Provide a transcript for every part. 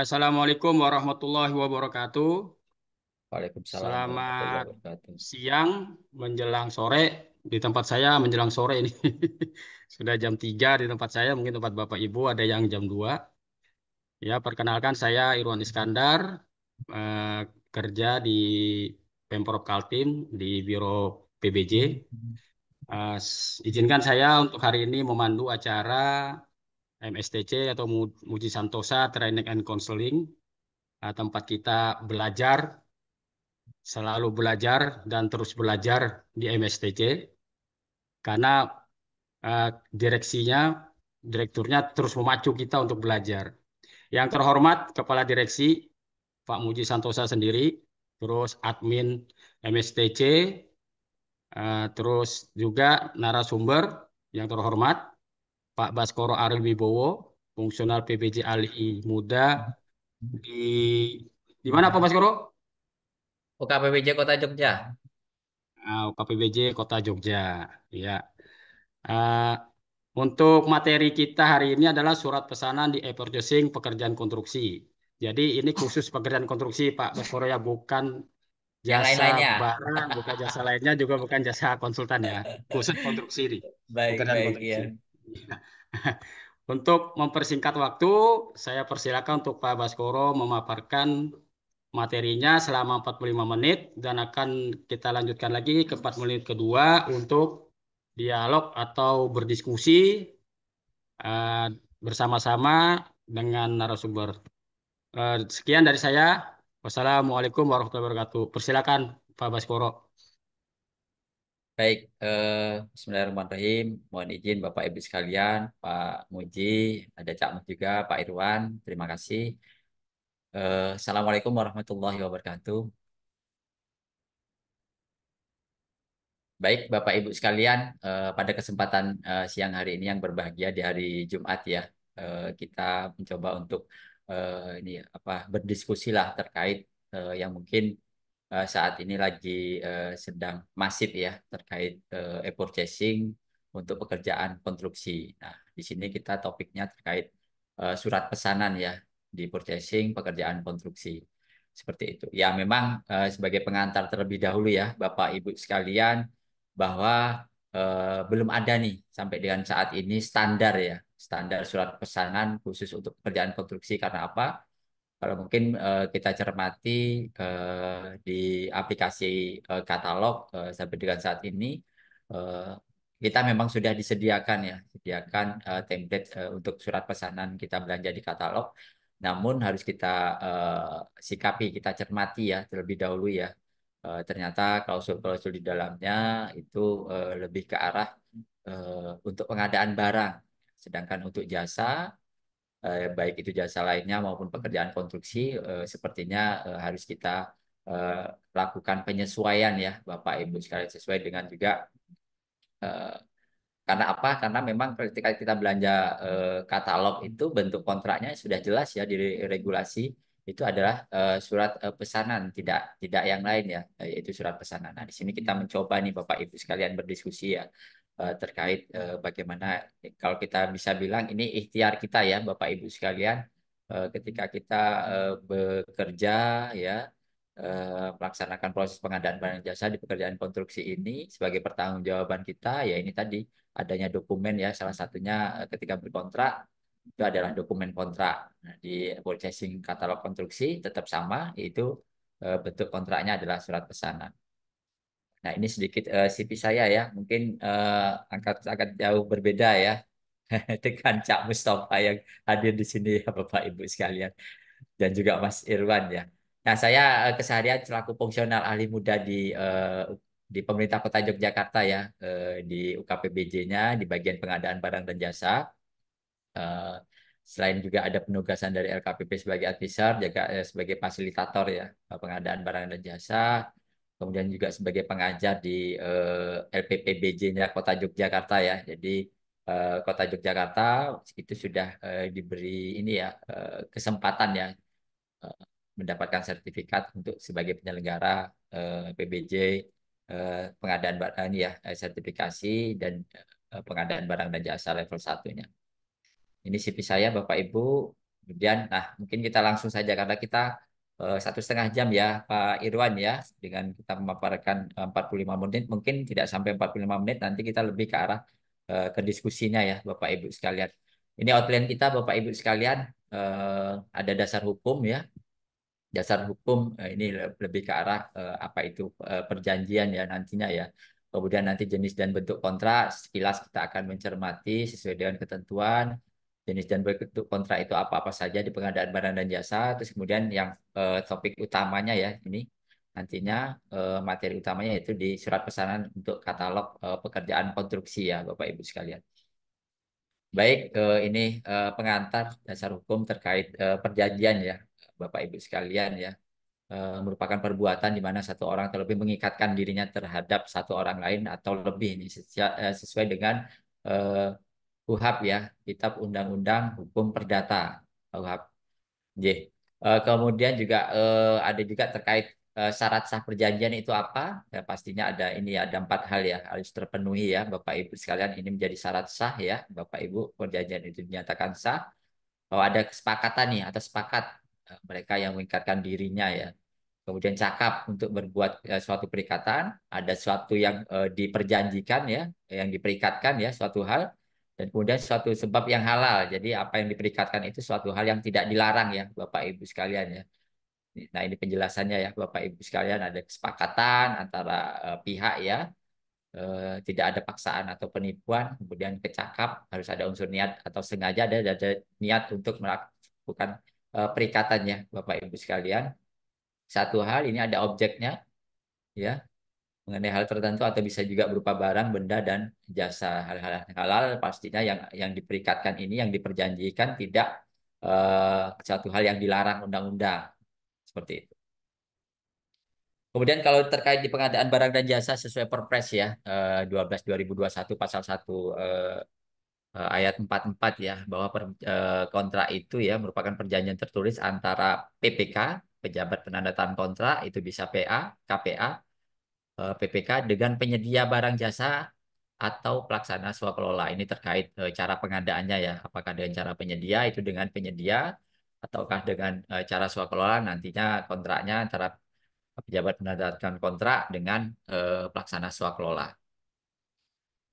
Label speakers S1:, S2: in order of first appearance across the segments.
S1: Assalamualaikum warahmatullahi wabarakatuh. Waalaikumsalam. Selamat wabarakatuh. siang menjelang sore di tempat saya menjelang sore ini. Sudah jam 3 di tempat saya, mungkin tempat Bapak Ibu ada yang jam 2. Ya, perkenalkan saya Irwan Iskandar, eh, kerja di Pemprov Kaltim di Biro PBJ. Eh, izinkan saya untuk hari ini memandu acara MSTC atau Muji Santosa Training and Counseling. Nah, tempat kita belajar, selalu belajar dan terus belajar di MSTC. Karena eh, direksinya, direkturnya terus memacu kita untuk belajar. Yang terhormat Kepala Direksi Pak Muji Santosa sendiri, terus admin MSTC, eh, terus juga narasumber yang terhormat Pak Baskoro Arul Wibowo, fungsional PBJ Ali Muda di di mana
S2: Pak Baskoro? UKPBJ Kota Jogja.
S1: Uh, ah, UKPBJ Kota Jogja, ya. Uh, untuk materi kita hari ini adalah surat pesanan di e-purchasing pekerjaan konstruksi. Jadi ini khusus pekerjaan konstruksi Pak Baskoro ya, bukan jasa lainnya. barang, bukan jasa lainnya juga bukan jasa konsultan ya, khusus konstruksi. Baik, pekerjaan baik, konstruksi. Ya. Iya. Untuk mempersingkat waktu, saya persilakan untuk Pak Baskoro memaparkan materinya selama 45 menit dan akan kita lanjutkan lagi ke 4 menit kedua untuk dialog atau berdiskusi uh, bersama-sama dengan narasumber. Uh, sekian dari saya.
S2: Wassalamualaikum warahmatullahi wabarakatuh. Persilakan Pak Baskoro. Baik, eh, Bismillahirrahmanirrahim. Mohon izin Bapak Ibu sekalian, Pak Muji, ada Cak Mus juga, Pak Irwan. Terima kasih. Eh, Assalamualaikum warahmatullahi wabarakatuh. Baik, Bapak Ibu sekalian, eh, pada kesempatan eh, siang hari ini yang berbahagia di hari Jumat ya, eh, kita mencoba untuk eh, ini apa berdiskusilah terkait eh, yang mungkin uh, saat ini lagi uh, sedang masif ya terkait uh, eh, e-purchasing untuk pekerjaan konstruksi. Nah, di sini kita topiknya terkait uh, surat pesanan ya di purchasing pekerjaan konstruksi. Seperti itu. Ya, memang uh, sebagai pengantar terlebih dahulu ya Bapak Ibu sekalian bahwa uh, belum ada nih sampai dengan saat ini standar ya, standar surat pesanan khusus untuk pekerjaan konstruksi karena apa? Kalau mungkin uh, kita cermati uh, di aplikasi uh, katalog uh, sampai dengan saat ini uh, kita memang sudah disediakan ya, sediakan uh, template uh, untuk surat pesanan kita belanja di katalog. Namun harus kita uh, sikapi, kita cermati ya terlebih dahulu ya. uh, ternyata klausul-klausul di dalamnya itu uh, lebih ke arah uh, untuk pengadaan barang, sedangkan untuk jasa eh, baik itu jasa lainnya maupun pekerjaan konstruksi eh, sepertinya eh, harus kita eh, lakukan penyesuaian ya Bapak Ibu sekalian sesuai dengan juga eh, karena apa? Karena memang ketika kita belanja eh, katalog itu bentuk kontraknya sudah jelas ya di regulasi itu adalah eh, surat eh, pesanan, tidak tidak yang lain ya, yaitu surat pesanan. Nah, di sini kita mencoba nih Bapak Ibu sekalian berdiskusi ya Eh, terkait eh, bagaimana kalau kita bisa bilang ini ikhtiar kita ya Bapak Ibu sekalian eh, ketika kita bekerja ya melaksanakan proses pengadaan barang jasa di pekerjaan konstruksi ini sebagai pertanggungjawaban kita ya ini tadi adanya dokumen ya salah satunya ketika berkontrak itu adalah dokumen kontrak. Nah, di purchasing katalog konstruksi tetap sama, itu bentuk kontraknya adalah surat pesanan. Nah, ini sedikit uh, eh, CV saya ya, mungkin uh, eh, angkat agak jauh berbeda ya dengan Cak Mustafa yang hadir di sini ya Bapak Ibu sekalian dan juga Mas Irwan ya. Nah, saya uh, keseharian selaku fungsional ahli muda di uh, di pemerintah Kota Yogyakarta ya uh, di UKPBJ-nya di bagian pengadaan barang dan jasa. Uh, selain juga ada penugasan dari LKPP sebagai advisor, juga sebagai fasilitator ya pengadaan barang dan jasa kemudian juga sebagai pengajar di uh, eh, LPPBJ-nya Kota Yogyakarta ya. Jadi uh, Kota Yogyakarta itu sudah uh, diberi ini ya uh, kesempatan ya uh, mendapatkan sertifikat untuk sebagai penyelenggara uh, PBJ uh, pengadaan barang ya uh, sertifikasi dan uh, pengadaan barang dan jasa level satunya. Ini CV saya Bapak Ibu. Kemudian, nah mungkin kita langsung saja karena kita Eh, satu setengah jam ya Pak Irwan ya dengan kita memaparkan 45 eh, menit mungkin tidak sampai 45 menit nanti kita lebih ke arah uh, ke diskusinya ya Bapak Ibu sekalian ini outline kita Bapak Ibu sekalian uh, ada dasar hukum ya dasar hukum uh, ini lebih ke arah uh, apa itu uh, perjanjian ya nantinya ya kemudian nanti jenis dan bentuk kontrak sekilas kita akan mencermati sesuai dengan ketentuan jenis dan bentuk kontrak itu apa-apa saja di pengadaan barang dan jasa. Terus kemudian yang eh, topik utamanya ya ini nantinya eh, materi utamanya itu di surat pesanan untuk katalog eh, pekerjaan konstruksi ya Bapak Ibu sekalian. Baik, eh, ini eh, pengantar dasar hukum terkait eh, perjanjian ya Bapak Ibu sekalian ya eh, merupakan perbuatan di mana satu orang terlebih mengikatkan dirinya terhadap satu orang lain atau lebih ini eh, sesuai dengan eh, KUHAP ya, Kitab Undang-Undang Hukum Perdata KUHAP. J. Uh, kemudian juga uh, ada juga terkait uh, syarat sah perjanjian itu apa? Ya, pastinya ada ini ya, ada empat hal ya harus terpenuhi ya Bapak Ibu sekalian ini menjadi syarat sah ya Bapak Ibu perjanjian itu dinyatakan sah bahwa oh, ada kesepakatan nih atau sepakat mereka yang mengikatkan dirinya ya kemudian cakap untuk berbuat ya, suatu perikatan ada suatu yang uh, diperjanjikan ya yang diperikatkan ya suatu hal dan kemudian suatu sebab yang halal. Jadi apa yang diperikatkan itu suatu hal yang tidak dilarang ya Bapak Ibu sekalian ya. Nah ini penjelasannya ya Bapak Ibu sekalian ada kesepakatan antara uh, pihak ya Uh, tidak ada paksaan atau penipuan, kemudian kecakap harus ada unsur niat atau sengaja ada, ada niat untuk melakukan eh, perikatan ya Bapak Ibu sekalian. Satu hal ini ada objeknya, ya mengenai hal tertentu atau bisa juga berupa barang, benda dan jasa hal-hal halal pastinya yang yang diperikatkan ini yang diperjanjikan tidak uh, satu hal yang dilarang undang-undang seperti itu. Kemudian kalau terkait di pengadaan barang dan jasa sesuai Perpres ya uh, 12 2021 pasal 1 uh, eh, eh, ayat 44 ya bahwa per, kontrak itu ya merupakan perjanjian tertulis antara PPK pejabat penanda tangan kontrak itu bisa PA, KPA Eh, PPK dengan penyedia barang jasa atau pelaksana swakelola. Ini terkait eh, cara pengadaannya ya, apakah dengan cara penyedia itu dengan penyedia ataukah dengan eh, cara swakelola nantinya kontraknya antara pejabat menandatangani kontrak dengan pelaksana swakelola.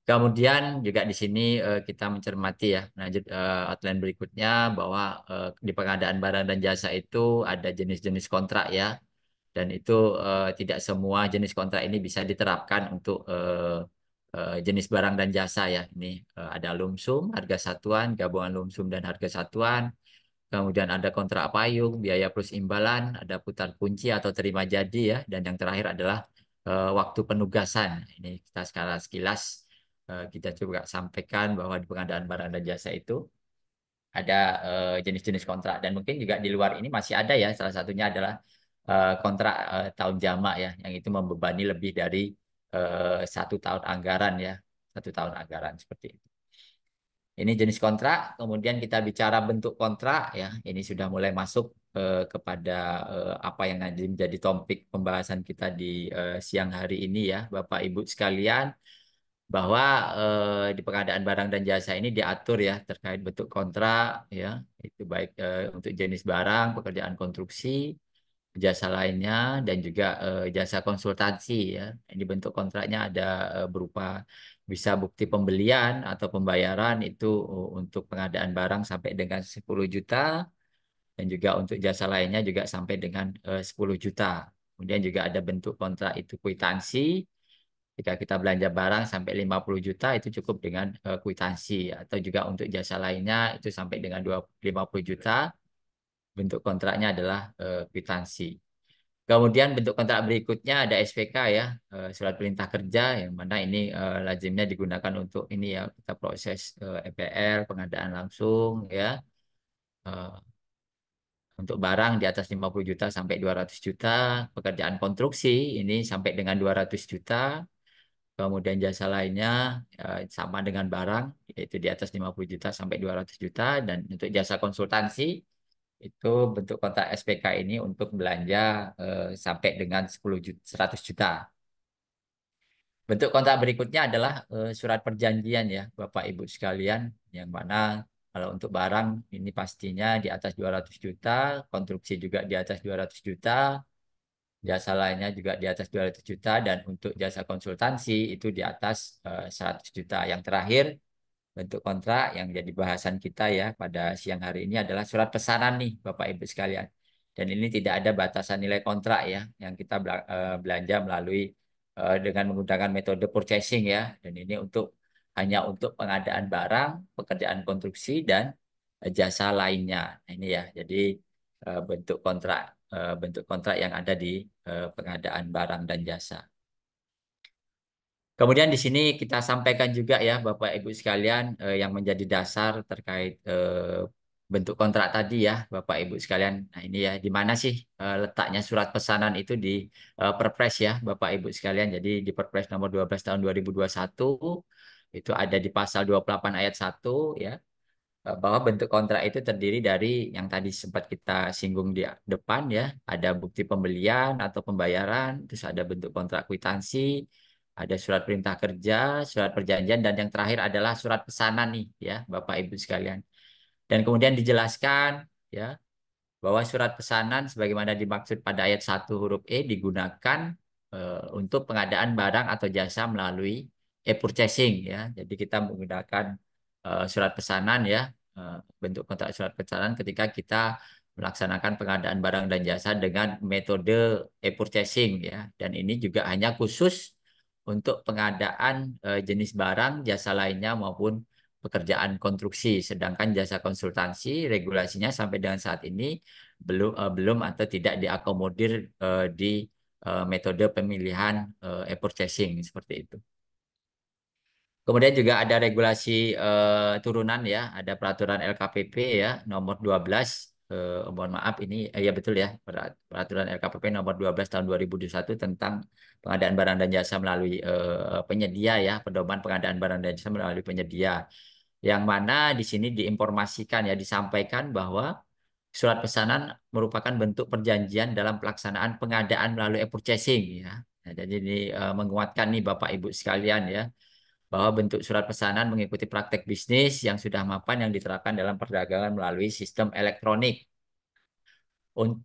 S2: Kemudian juga di sini kita mencermati ya lanjut outline berikutnya bahwa di pengadaan barang dan jasa itu ada jenis-jenis kontrak ya dan itu uh, tidak semua jenis kontrak ini bisa diterapkan untuk uh, uh, jenis barang dan jasa ya. Ini uh, ada lumsum, harga satuan, gabungan lumsum dan harga satuan. Kemudian ada kontrak payung, biaya plus imbalan, ada putar kunci atau terima jadi ya. Dan yang terakhir adalah uh, waktu penugasan. Ini kita sekarang sekilas uh, kita coba sampaikan bahwa di pengadaan barang dan jasa itu ada jenis-jenis uh, jenis -jenis kontrak dan mungkin juga di luar ini masih ada ya. Salah satunya adalah Eh, kontrak eh, tahun jamak ya, yang itu membebani lebih dari eh, satu tahun anggaran ya, satu tahun anggaran seperti itu. Ini jenis kontrak, kemudian kita bicara bentuk kontrak ya, ini sudah mulai masuk uh, kepada uh, apa yang nanti menjadi topik pembahasan kita di uh, siang hari ini ya, Bapak Ibu sekalian, bahwa eh, di pengadaan barang dan jasa ini diatur ya terkait bentuk kontrak ya, itu baik eh, untuk jenis barang, pekerjaan konstruksi, jasa lainnya dan juga uh, jasa konsultasi ya. Dibentuk kontraknya ada uh, berupa bisa bukti pembelian atau pembayaran itu untuk pengadaan barang sampai dengan 10 juta dan juga untuk jasa lainnya juga sampai dengan eh, uh, 10 juta. Kemudian juga ada bentuk kontrak itu kuitansi. Jika kita belanja barang sampai 50 juta itu cukup dengan uh, kuitansi atau juga untuk jasa lainnya itu sampai dengan 20, 50 juta bentuk kontraknya adalah kwitansi. Eh, kwitansi. Kemudian bentuk kontrak berikutnya ada SPK ya, uh, surat perintah kerja yang mana ini uh, lazimnya digunakan untuk ini ya kita proses uh, EPR pengadaan langsung ya. Uh, untuk barang di atas 50 juta sampai 200 juta, pekerjaan konstruksi ini sampai dengan 200 juta. Kemudian jasa lainnya sama dengan barang yaitu di atas 50 juta sampai 200 juta dan untuk jasa konsultansi itu bentuk kontrak SPK ini untuk belanja eh, sampai dengan 10 juta, 100 juta. Bentuk kontrak berikutnya adalah eh, surat perjanjian ya Bapak Ibu sekalian yang mana kalau untuk barang ini pastinya di atas 200 juta, konstruksi juga di atas 200 juta, jasa lainnya juga di atas 200 juta dan untuk jasa konsultansi itu di atas eh, 100 juta. Yang terakhir bentuk kontrak yang jadi bahasan kita ya pada siang hari ini adalah surat pesanan nih Bapak Ibu sekalian. Dan ini tidak ada batasan nilai kontrak ya yang kita eh, belanja melalui eh, dengan menggunakan metode purchasing ya. Dan ini untuk hanya untuk pengadaan barang, pekerjaan konstruksi dan eh, jasa lainnya. Nah, ini ya. Jadi bentuk kontrak bentuk kontrak yang ada di pengadaan barang dan jasa. Kemudian di sini kita sampaikan juga ya Bapak Ibu sekalian eh, yang menjadi dasar terkait eh, bentuk kontrak tadi ya Bapak Ibu sekalian. Nah ini ya di mana sih eh, letaknya surat pesanan itu di eh, Perpres ya Bapak Ibu sekalian. Jadi di Perpres nomor 12 tahun 2021 itu ada di pasal 28 ayat 1 ya eh, bahwa bentuk kontrak itu terdiri dari yang tadi sempat kita singgung di depan ya, ada bukti pembelian atau pembayaran, terus ada bentuk kontrak kwitansi, ada surat perintah kerja, surat perjanjian, dan yang terakhir adalah surat pesanan nih, ya Bapak Ibu sekalian. Dan kemudian dijelaskan, ya bahwa surat pesanan sebagaimana dimaksud pada ayat 1 huruf E digunakan e, untuk pengadaan barang atau jasa melalui e-purchasing, ya. Jadi kita menggunakan e, surat pesanan, ya e, bentuk kontrak surat pesanan ketika kita melaksanakan pengadaan barang dan jasa dengan metode e-purchasing, ya. Dan ini juga hanya khusus untuk pengadaan uh, jenis barang, jasa lainnya maupun pekerjaan konstruksi. Sedangkan jasa konsultansi regulasinya sampai dengan saat ini belum uh, eh, belum atau tidak diakomodir uh, di uh, metode pemilihan uh, e-purchasing seperti itu. Kemudian juga ada regulasi uh, turunan ya, ada peraturan LKPP ya nomor 12 eh, mohon maaf ini eh, ya betul ya peraturan LKPP nomor 12 tahun 2021 tentang pengadaan barang dan jasa melalui eh, penyedia ya pedoman pengadaan barang dan jasa melalui penyedia yang mana di sini diinformasikan ya disampaikan bahwa surat pesanan merupakan bentuk perjanjian dalam pelaksanaan pengadaan melalui e-purchasing ya. Nah, jadi ini eh, menguatkan nih Bapak Ibu sekalian ya bahwa bentuk surat pesanan mengikuti praktek bisnis yang sudah mapan yang diterapkan dalam perdagangan melalui sistem elektronik.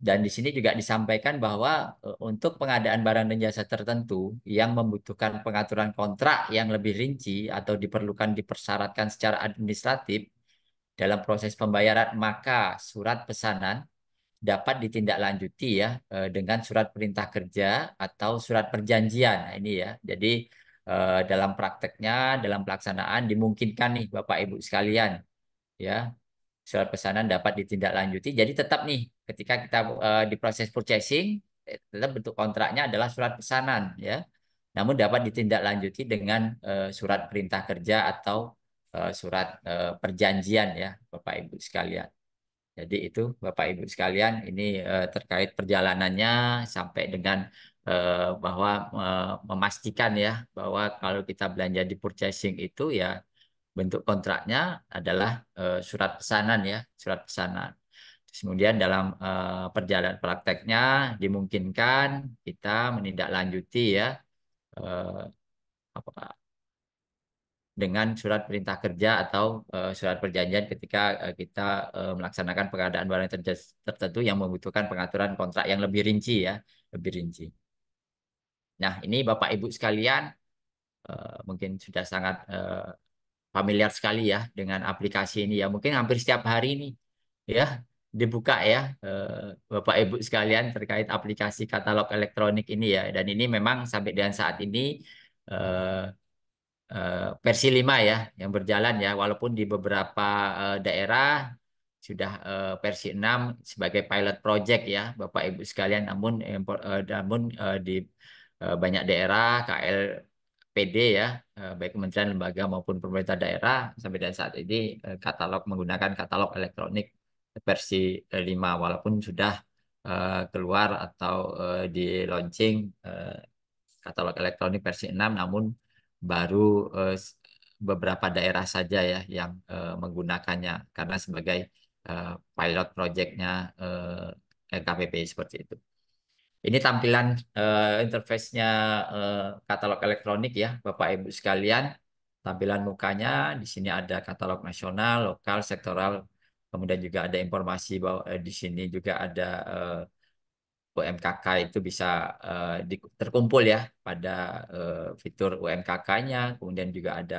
S2: Dan di sini juga disampaikan bahwa e, untuk pengadaan barang dan jasa tertentu yang membutuhkan pengaturan kontrak yang lebih rinci atau diperlukan dipersyaratkan secara administratif dalam proses pembayaran, maka surat pesanan dapat ditindaklanjuti ya e, dengan surat perintah kerja atau surat perjanjian nah, ini ya. Jadi Eh, dalam prakteknya, dalam pelaksanaan dimungkinkan nih Bapak Ibu sekalian ya surat pesanan dapat ditindaklanjuti. Jadi tetap nih ketika kita uh, di proses purchasing eh, tetap bentuk kontraknya adalah surat pesanan ya. Namun dapat ditindaklanjuti dengan uh, surat perintah kerja atau surat perjanjian ya Bapak Ibu sekalian. Jadi itu Bapak Ibu sekalian ini terkait perjalanannya sampai dengan Eh, bahwa eh, memastikan ya bahwa kalau kita belanja di purchasing itu ya bentuk kontraknya adalah eh, surat pesanan ya surat pesanan. Terus kemudian dalam perjalanan prakteknya dimungkinkan kita menindaklanjuti ya apa dengan surat perintah kerja atau surat perjanjian ketika kita melaksanakan pengadaan barang tertentu yang membutuhkan pengaturan kontrak yang lebih rinci ya, lebih rinci. Nah, ini Bapak Ibu sekalian uh, mungkin sudah sangat uh, familiar sekali ya dengan aplikasi ini ya. Mungkin hampir setiap hari ini ya dibuka ya uh, Bapak Ibu sekalian terkait aplikasi katalog elektronik ini ya. Dan ini memang sampai dengan saat ini uh, versi 5 ya yang berjalan ya walaupun di beberapa daerah sudah versi 6 sebagai pilot project ya Bapak Ibu sekalian namun namun di Eh, banyak daerah KLPD ya eh, baik kementerian lembaga maupun pemerintah daerah sampai dengan saat ini eh, katalog menggunakan katalog elektronik versi 5 walaupun sudah keluar atau di launching katalog elektronik versi 6 namun baru beberapa daerah saja ya yang menggunakannya karena sebagai pilot projectnya LKPP seperti itu. Ini tampilan uh, interface-nya uh, katalog elektronik ya, Bapak Ibu sekalian. Tampilan mukanya di sini ada katalog nasional, lokal, sektoral, kemudian juga ada informasi bahwa uh, di sini juga ada uh, UMKK itu bisa uh, terkumpul ya pada uh, fitur UMKK-nya, kemudian juga ada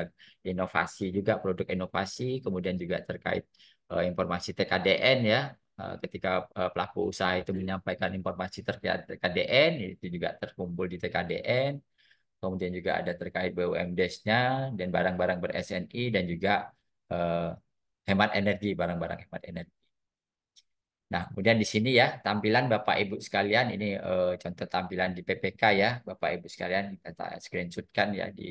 S2: inovasi juga produk inovasi, kemudian juga terkait uh, informasi TKDN ya Eh, ketika eh, pelaku usaha itu menyampaikan informasi terkait TKDN itu juga terkumpul di TKDN kemudian juga ada terkait BUMDes-nya dan barang-barang ber-SNI dan juga eh, hemat energi barang-barang hemat energi. Nah, kemudian di sini ya tampilan Bapak Ibu sekalian ini eh, contoh tampilan di PPK ya Bapak Ibu sekalian kita screenshotkan ya di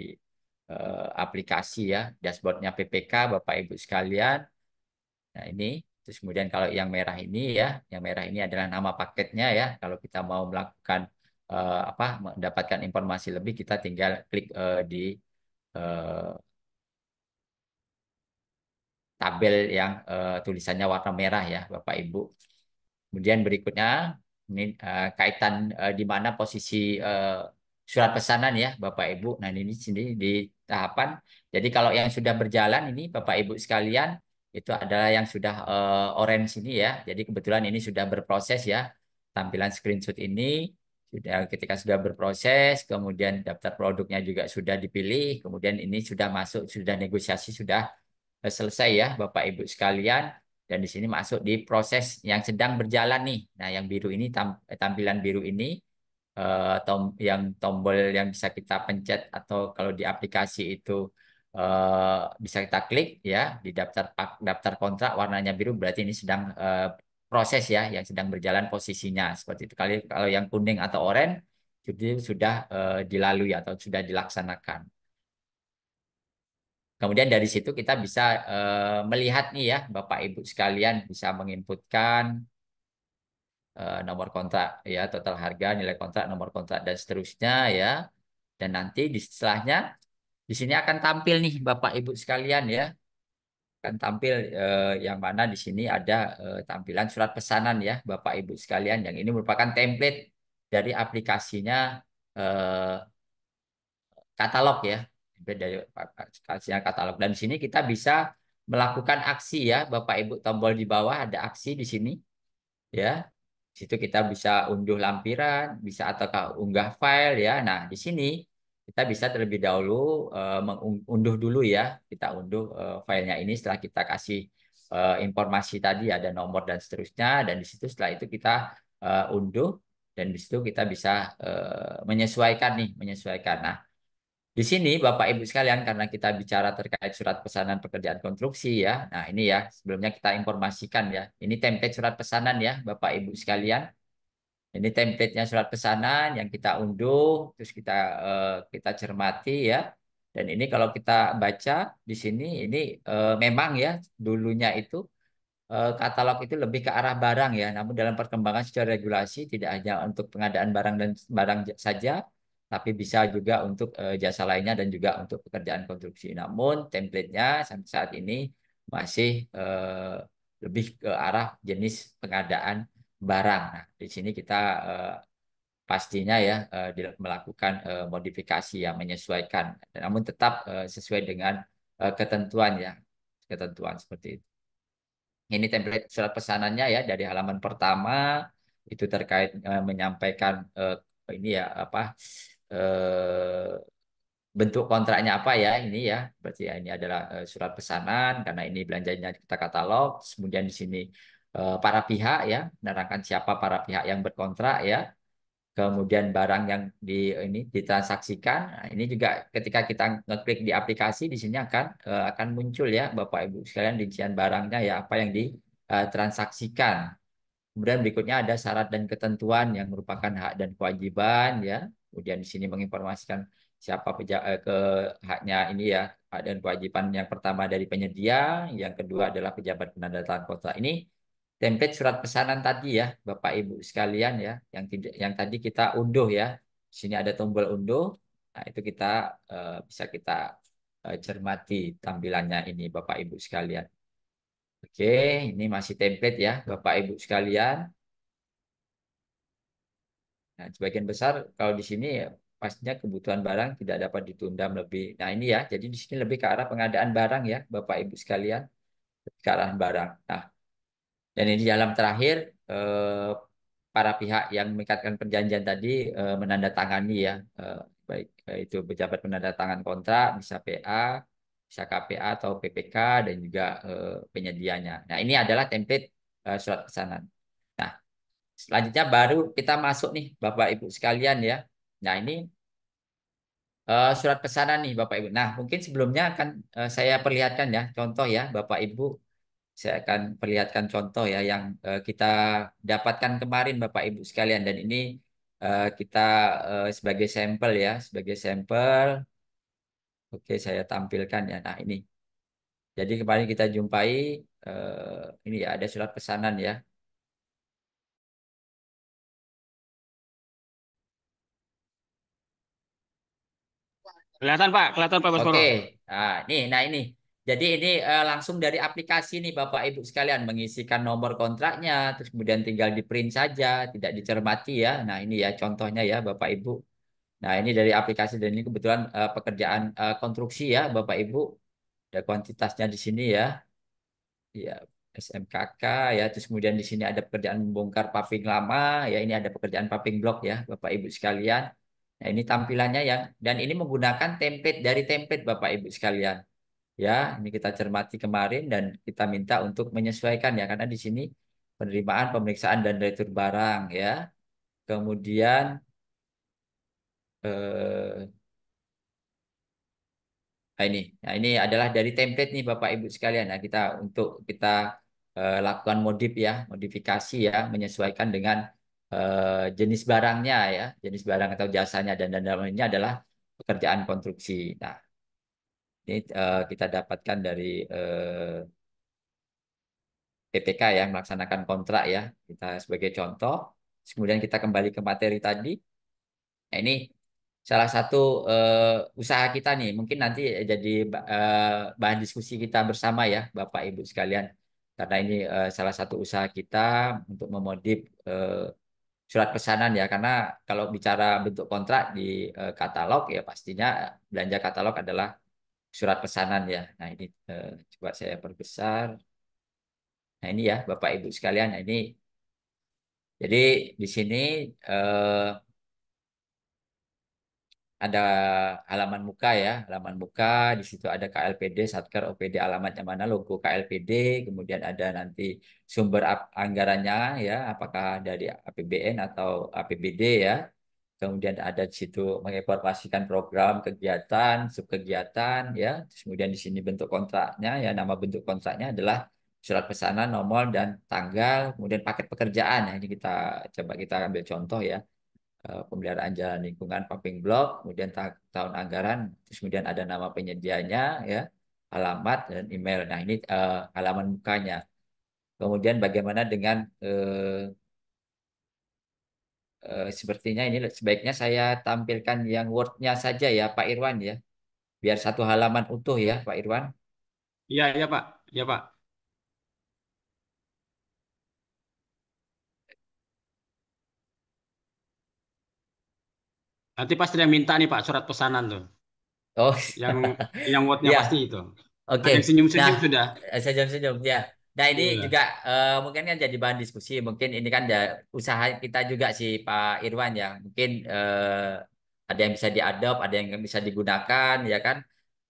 S2: eh, aplikasi ya dashboardnya PPK Bapak Ibu sekalian. Nah, ini Terus kemudian kalau yang merah ini ya, yang merah ini adalah nama paketnya ya. Kalau kita mau melakukan uh, apa mendapatkan informasi lebih kita tinggal klik uh, di uh, tabel yang uh, tulisannya warna merah ya, Bapak Ibu. Kemudian berikutnya ini uh, kaitan uh, di mana posisi uh, surat pesanan ya Bapak Ibu. Nah ini sini di tahapan. Jadi kalau yang sudah berjalan ini Bapak Ibu sekalian itu adalah yang sudah uh, orange ini ya. Jadi kebetulan ini sudah berproses ya. Tampilan screenshot ini sudah ketika sudah berproses, kemudian daftar produknya juga sudah dipilih, kemudian ini sudah masuk, sudah negosiasi sudah eh, selesai ya Bapak Ibu sekalian dan di sini masuk di proses yang sedang berjalan nih. Nah, yang biru ini eh, tampilan biru ini eh tom, yang tombol yang bisa kita pencet atau kalau di aplikasi itu uh, bisa kita klik ya di daftar daftar kontrak warnanya biru berarti ini sedang uh, proses ya yang sedang berjalan posisinya seperti itu. Kali kalau yang kuning atau oranye jadi sudah eh, dilalui atau sudah dilaksanakan. Kemudian dari situ kita bisa melihat nih ya Bapak Ibu sekalian bisa menginputkan nomor kontrak ya total harga nilai kontrak nomor kontrak dan seterusnya ya dan nanti di setelahnya di sini akan tampil nih Bapak Ibu sekalian ya. Akan tampil eh, yang mana di sini ada eh, tampilan surat pesanan ya Bapak Ibu sekalian. Yang ini merupakan template dari aplikasinya eh, katalog ya. Template dari aplikasinya katalog. Dan di sini kita bisa melakukan aksi ya Bapak Ibu tombol di bawah ada aksi di sini ya di situ kita bisa unduh lampiran, bisa atau unggah file ya. Nah, di sini kita bisa terlebih dahulu uh, eh, mengunduh dulu ya kita unduh uh, filenya ini setelah kita kasih uh, informasi tadi ada nomor dan seterusnya dan di situ setelah itu kita uh, unduh dan di situ kita bisa uh, menyesuaikan nih menyesuaikan nah di sini Bapak Ibu sekalian karena kita bicara terkait surat pesanan pekerjaan konstruksi ya. Nah, ini ya sebelumnya kita informasikan ya. Ini template surat pesanan ya Bapak Ibu sekalian. Ini templatenya surat pesanan yang kita unduh, terus kita eh, kita cermati ya. Dan ini kalau kita baca di sini, ini eh, memang ya dulunya itu eh, katalog itu lebih ke arah barang ya. Namun dalam perkembangan secara regulasi tidak hanya untuk pengadaan barang dan barang saja, tapi bisa juga untuk jasa lainnya dan juga untuk pekerjaan konstruksi. Namun templatenya sampai saat ini masih lebih ke arah jenis pengadaan barang. Nah, di sini kita eh, pastinya ya eh, melakukan eh, modifikasi yang menyesuaikan, namun tetap eh, sesuai dengan eh, ketentuan ya, ketentuan seperti itu. Ini template surat pesanannya ya dari halaman pertama itu terkait eh, menyampaikan eh, ini ya apa eh, bentuk kontraknya apa ya ini ya berarti ya, ini adalah uh, surat pesanan karena ini belanjanya kita katalog kemudian di sini Eh, para pihak ya, menerangkan siapa para pihak yang berkontrak ya. Kemudian barang yang di ini ditransaksikan. Nah, ini juga ketika kita ngeklik di aplikasi di sini akan uh, akan muncul ya Bapak Ibu sekalian rincian barangnya ya apa yang ditransaksikan. Eh, Kemudian berikutnya ada syarat dan ketentuan yang merupakan hak dan kewajiban ya. Kemudian di sini menginformasikan siapa peja ke haknya ini ya hak dan kewajiban yang pertama dari penyedia, yang kedua adalah pejabat penandatangan kontrak ini template surat pesanan tadi ya, Bapak Ibu sekalian ya, yang yang tadi kita unduh ya. Di sini ada tombol unduh. Nah, itu kita eh, bisa kita eh, cermati tampilannya ini Bapak Ibu sekalian. Oke, ini masih template ya Bapak Ibu sekalian. Nah, sebagian besar kalau di sini ya, pastinya kebutuhan barang tidak dapat ditunda lebih. Nah ini ya, jadi di sini lebih ke arah pengadaan barang ya, Bapak Ibu sekalian, ke arah barang. Nah dan ini dalam terakhir eh, para pihak yang mengikatkan perjanjian tadi eh, menandatangani ya eh, baik itu pejabat penandatangan kontrak bisa PA, bisa KPA atau PPK dan juga eh, penyedianya. Nah ini adalah template surat pesanan. Nah selanjutnya baru kita masuk nih Bapak Ibu sekalian ya. Nah ini surat pesanan nih Bapak Ibu. Nah, mungkin sebelumnya akan saya perlihatkan ya contoh ya Bapak Ibu saya akan perlihatkan contoh ya yang uh, kita dapatkan kemarin Bapak Ibu sekalian dan ini uh, kita uh, sebagai sampel ya, sebagai sampel. Oke, saya tampilkan ya. Nah, ini. Jadi kemarin kita jumpai uh, ini ya ada surat
S3: pesanan ya. Kelihatan Pak, kelihatan Pak Baskoro. Oke,
S2: ah, nah ini, nah ini jadi ini uh, langsung dari aplikasi nih Bapak Ibu sekalian mengisikan nomor kontraknya terus kemudian tinggal di print saja, tidak dicermati ya. Nah, ini ya contohnya ya Bapak Ibu. Nah, ini dari aplikasi dan ini kebetulan uh, pekerjaan uh, konstruksi ya Bapak Ibu. Ada kuantitasnya di sini ya. Ya, SMKK ya terus kemudian di sini ada pekerjaan membongkar paving lama ya ini ada pekerjaan paving blok ya Bapak Ibu sekalian. Nah, ini tampilannya yang dan ini menggunakan template dari template Bapak Ibu sekalian ya ini kita cermati kemarin dan kita minta untuk menyesuaikan ya karena di sini penerimaan pemeriksaan dan retur barang ya kemudian eh, nah ini nah ini adalah dari template nih bapak ibu sekalian nah kita untuk kita eh, lakukan modif ya modifikasi ya menyesuaikan dengan eh, jenis barangnya ya jenis barang atau jasanya dan dan lainnya adalah pekerjaan konstruksi nah ini uh, kita dapatkan dari uh, eh, PPK ya melaksanakan kontrak ya kita sebagai contoh kemudian kita kembali ke materi tadi nah, ini salah satu uh, usaha kita nih mungkin nanti jadi uh, bahan diskusi kita bersama ya Bapak Ibu sekalian karena ini uh, salah satu usaha kita untuk memodif uh, surat pesanan ya karena kalau bicara bentuk kontrak di uh, katalog ya pastinya belanja katalog adalah surat pesanan ya. Nah ini eh, coba saya perbesar. Nah ini ya Bapak Ibu sekalian. Nah, ini jadi di sini eh, ada halaman muka ya, halaman muka. Di situ ada KLPD, Satker OPD alamatnya mana, logo KLPD. Kemudian ada nanti sumber anggarannya ya, apakah dari APBN atau APBD ya kemudian ada di situ mengevaluasikan program kegiatan kegiatan ya Terus kemudian di sini bentuk kontraknya ya nama bentuk kontraknya adalah surat pesanan nomor dan tanggal kemudian paket pekerjaan ya ini kita coba kita ambil contoh ya eh, pemeliharaan jalan lingkungan pumping block kemudian ta tahun anggaran terus kemudian ada nama penyedianya ya alamat dan email nah ini uh, halaman mukanya kemudian bagaimana dengan uh, Eh, sepertinya ini sebaiknya saya tampilkan yang wordnya saja ya Pak Irwan ya. Biar satu halaman utuh ya Pak Irwan.
S1: Iya, iya Pak. Iya Pak. Nanti pasti yang minta nih Pak surat pesanan tuh. Oh. Yang yang wordnya
S4: ya. pasti
S2: itu. Oke. Okay. Senyum-senyum nah, sudah. Eh, senyum-senyum ya. Nah ini iya. juga uh, mungkin kan jadi bahan diskusi. Mungkin ini kan ya, usaha kita juga sih Pak Irwan ya. Mungkin uh, ada yang bisa diadop, ada yang bisa digunakan ya kan.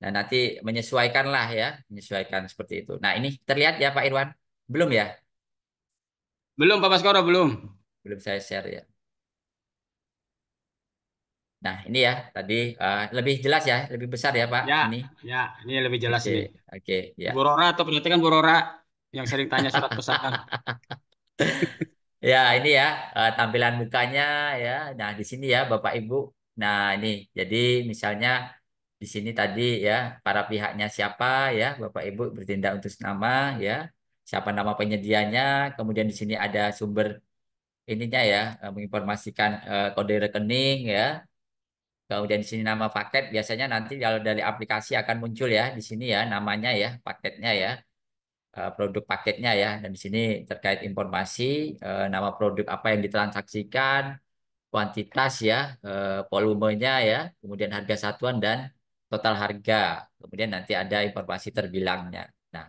S2: Nah nanti menyesuaikan lah ya, menyesuaikan seperti itu. Nah ini terlihat ya Pak Irwan? Belum ya? Belum Pak Baskoro, belum. Belum saya share ya. Nah ini ya tadi uh, lebih jelas ya, lebih besar ya Pak. Ya, ini. ya ini lebih jelas okay. ini. Oke. Okay, ya. Burora atau penyuntikan Burora yang sering tanya surat pesanan. ya ini ya eh, tampilan mukanya ya. Nah di sini ya Bapak Ibu. Nah ini jadi misalnya di sini tadi ya para pihaknya siapa ya Bapak Ibu bertindak untuk nama ya siapa nama penyedianya kemudian di sini ada sumber ininya ya eh, menginformasikan eh, kode rekening ya Kemudian di sini nama paket biasanya nanti kalau dari aplikasi akan muncul ya di sini ya namanya ya paketnya ya. Eh, produk paketnya ya dan di sini terkait informasi uh, nama produk apa yang ditransaksikan kuantitas ya uh, volumenya ya kemudian harga satuan dan total harga kemudian nanti ada informasi terbilangnya nah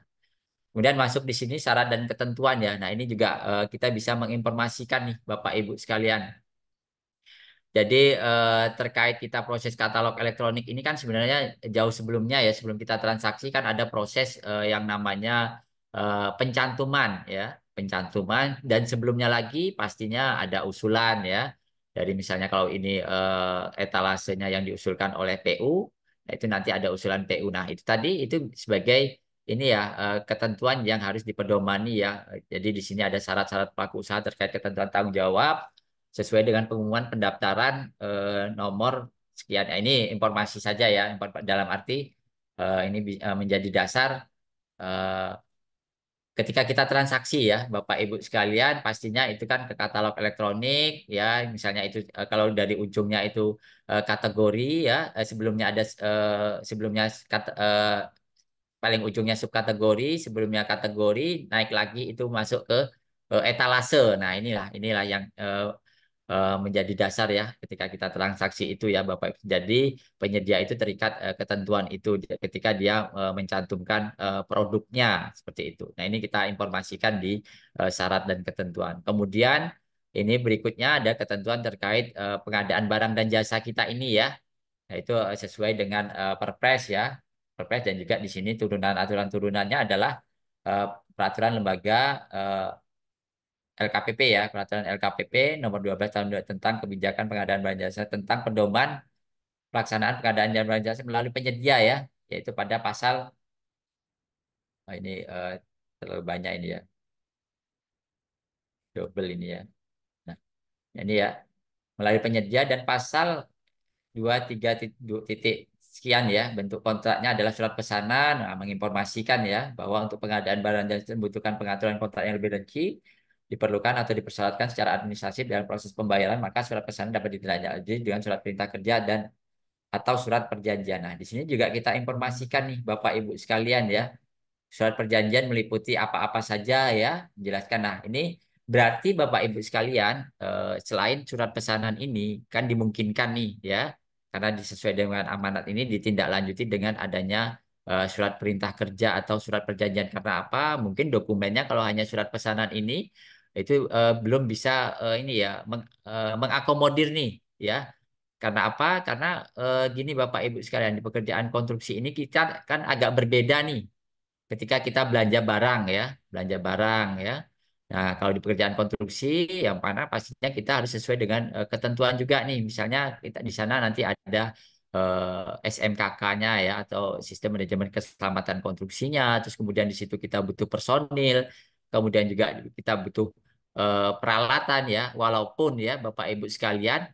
S2: kemudian masuk di sini syarat dan ketentuan ya nah ini juga uh, kita bisa menginformasikan nih bapak ibu sekalian jadi eh, terkait kita proses katalog elektronik ini kan sebenarnya jauh sebelumnya ya sebelum kita transaksi kan ada proses eh, yang namanya Eh, pencantuman ya, pencantuman dan sebelumnya lagi pastinya ada usulan ya dari misalnya kalau ini uh, etalasenya yang diusulkan oleh PU itu nanti ada usulan PU. Nah, itu tadi itu sebagai ini ya eh, ketentuan yang harus dipedomani ya. Jadi di sini ada syarat-syarat pelaku usaha terkait ketentuan tanggung jawab sesuai dengan pengumuman pendaftaran uh, nomor sekian. Nah, ini informasi saja ya dalam arti uh, ini uh, menjadi dasar uh, ketika kita transaksi ya Bapak Ibu sekalian pastinya itu kan ke katalog elektronik ya misalnya itu eh, kalau dari ujungnya itu eh, kategori ya eh, sebelumnya ada sebelumnya paling ujungnya subkategori sebelumnya kategori naik lagi itu masuk ke etalase nah inilah inilah yang Eh, menjadi dasar ya ketika kita transaksi itu ya Bapak Ibu. Jadi penyedia itu terikat eh, ketentuan itu ketika dia eh, mencantumkan produknya seperti itu. Nah, ini kita informasikan di syarat dan ketentuan. Kemudian ini berikutnya ada ketentuan terkait pengadaan barang dan jasa kita ini ya. Yaitu nah, uh, sesuai dengan Perpres ya. Perpres dan juga di sini turunan aturan turunannya adalah peraturan lembaga LKPP ya, peraturan LKPP nomor 12 tahun 2 tentang kebijakan pengadaan barang jasa tentang pedoman pelaksanaan pengadaan barang jasa melalui penyedia ya, yaitu pada pasal oh ini uh, terlalu banyak ini ya. Double ini ya. Nah, ini ya. Melalui penyedia dan pasal 23 titik sekian ya bentuk kontraknya adalah surat pesanan nah, menginformasikan ya bahwa untuk pengadaan barang jasa membutuhkan pengaturan kontrak yang lebih rinci diperlukan atau dipersyaratkan secara administrasi dalam proses pembayaran, maka surat pesan dapat ditindaklanjuti dengan surat perintah kerja dan atau surat perjanjian. Nah, di sini juga kita informasikan nih Bapak Ibu sekalian ya. Surat perjanjian meliputi apa-apa saja ya, jelaskan Nah, ini berarti Bapak Ibu sekalian eh, selain surat pesanan ini kan dimungkinkan nih ya, karena disesuai dengan amanat ini ditindaklanjuti dengan adanya eh, surat perintah kerja atau surat perjanjian karena apa? Mungkin dokumennya kalau hanya surat pesanan ini itu uh, belum bisa uh, ini ya meng, uh, mengakomodir nih ya karena apa karena uh, gini Bapak Ibu sekalian di pekerjaan konstruksi ini kita kan agak berbeda nih ketika kita belanja barang ya belanja barang ya Nah, kalau di pekerjaan konstruksi yang mana pastinya kita harus sesuai dengan uh, ketentuan juga nih. Misalnya kita di sana nanti ada uh, SMKK-nya ya atau sistem manajemen keselamatan konstruksinya, terus kemudian di situ kita butuh personil, kemudian juga kita butuh uh, peralatan ya, walaupun ya Bapak Ibu sekalian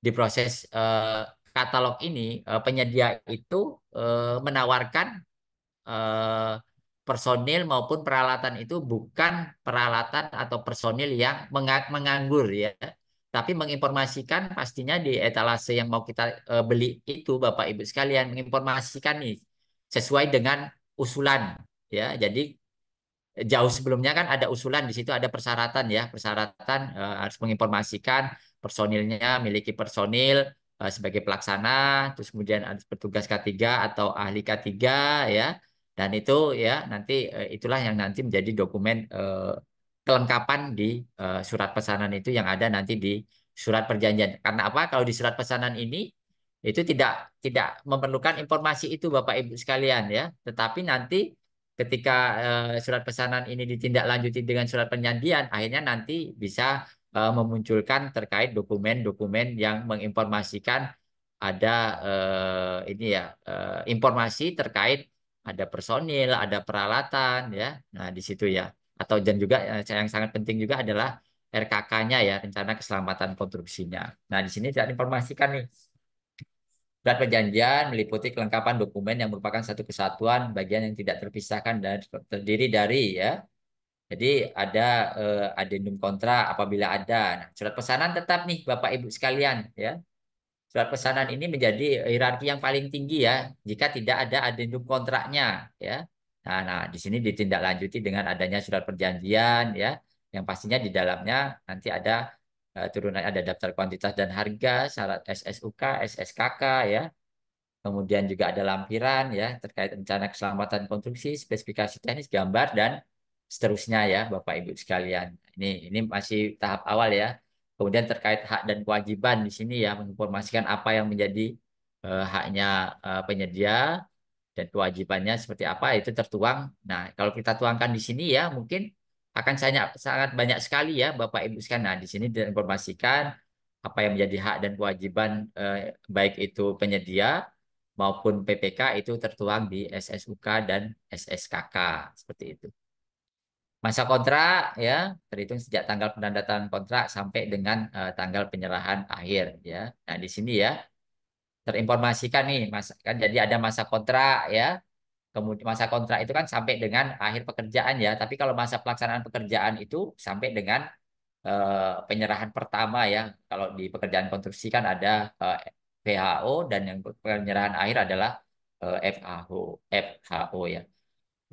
S2: di proses uh, katalog ini uh, penyedia itu uh, menawarkan uh, personil maupun peralatan itu bukan peralatan atau personil yang menganggur ya tapi menginformasikan pastinya di etalase yang mau kita uh, beli itu Bapak Ibu sekalian menginformasikan nih sesuai dengan usulan ya jadi jauh sebelumnya kan ada usulan di situ ada persyaratan ya persyaratan uh, harus menginformasikan personilnya miliki personil uh, sebagai pelaksana terus kemudian ada petugas K3 atau ahli K3 ya dan itu ya nanti uh, itulah yang nanti menjadi dokumen uh, kelengkapan di uh, surat pesanan itu yang ada nanti di surat perjanjian karena apa kalau di surat pesanan ini itu tidak tidak memerlukan informasi itu Bapak Ibu sekalian ya tetapi nanti ketika uh, surat pesanan ini ditindaklanjuti dengan surat penyandian, akhirnya nanti bisa uh, memunculkan terkait dokumen-dokumen yang menginformasikan ada uh, ini ya uh, informasi terkait ada personil, ada peralatan ya. Nah, di situ ya. Atau dan juga yang sangat penting juga adalah RKK-nya ya, rencana keselamatan konstruksinya. Nah, di sini saya informasikan nih Surat perjanjian meliputi kelengkapan dokumen yang merupakan satu kesatuan bagian yang tidak terpisahkan dan terdiri dari ya. Jadi ada eh, adendum kontra apabila ada. Nah, surat pesanan tetap nih Bapak Ibu sekalian ya. Surat pesanan ini menjadi hierarki yang paling tinggi ya jika tidak ada adendum kontraknya ya. Nah, nah di sini ditindaklanjuti dengan adanya surat perjanjian ya yang pastinya di dalamnya nanti ada Eh, turunannya ada daftar kuantitas dan harga, syarat SSUK, SSKK ya. Kemudian juga ada lampiran ya terkait rencana keselamatan konstruksi, spesifikasi teknis, gambar dan seterusnya ya Bapak Ibu sekalian. Ini ini masih tahap awal ya. Kemudian terkait hak dan kewajiban di sini ya menginformasikan apa yang menjadi uh, haknya uh, penyedia dan kewajibannya seperti apa itu tertuang. Nah, kalau kita tuangkan di sini ya mungkin akan sangat sangat banyak sekali ya Bapak Ibu sekalian. Nah, di sini diinformasikan apa yang menjadi hak dan kewajiban eh, baik itu penyedia maupun PPK itu tertuang di SSUK dan SSKK seperti itu. Masa kontrak ya terhitung sejak tanggal penandatangan kontrak sampai dengan eh, tanggal penyerahan akhir ya. Nah, di sini ya terinformasikan nih masa kan jadi ada masa kontrak ya kemudian masa kontrak itu kan sampai dengan akhir pekerjaan ya tapi kalau masa pelaksanaan pekerjaan itu sampai dengan uh, penyerahan pertama ya kalau di pekerjaan konstruksi kan ada eh, PHO dan yang penyerahan akhir adalah uh, eh, FAO FHO ya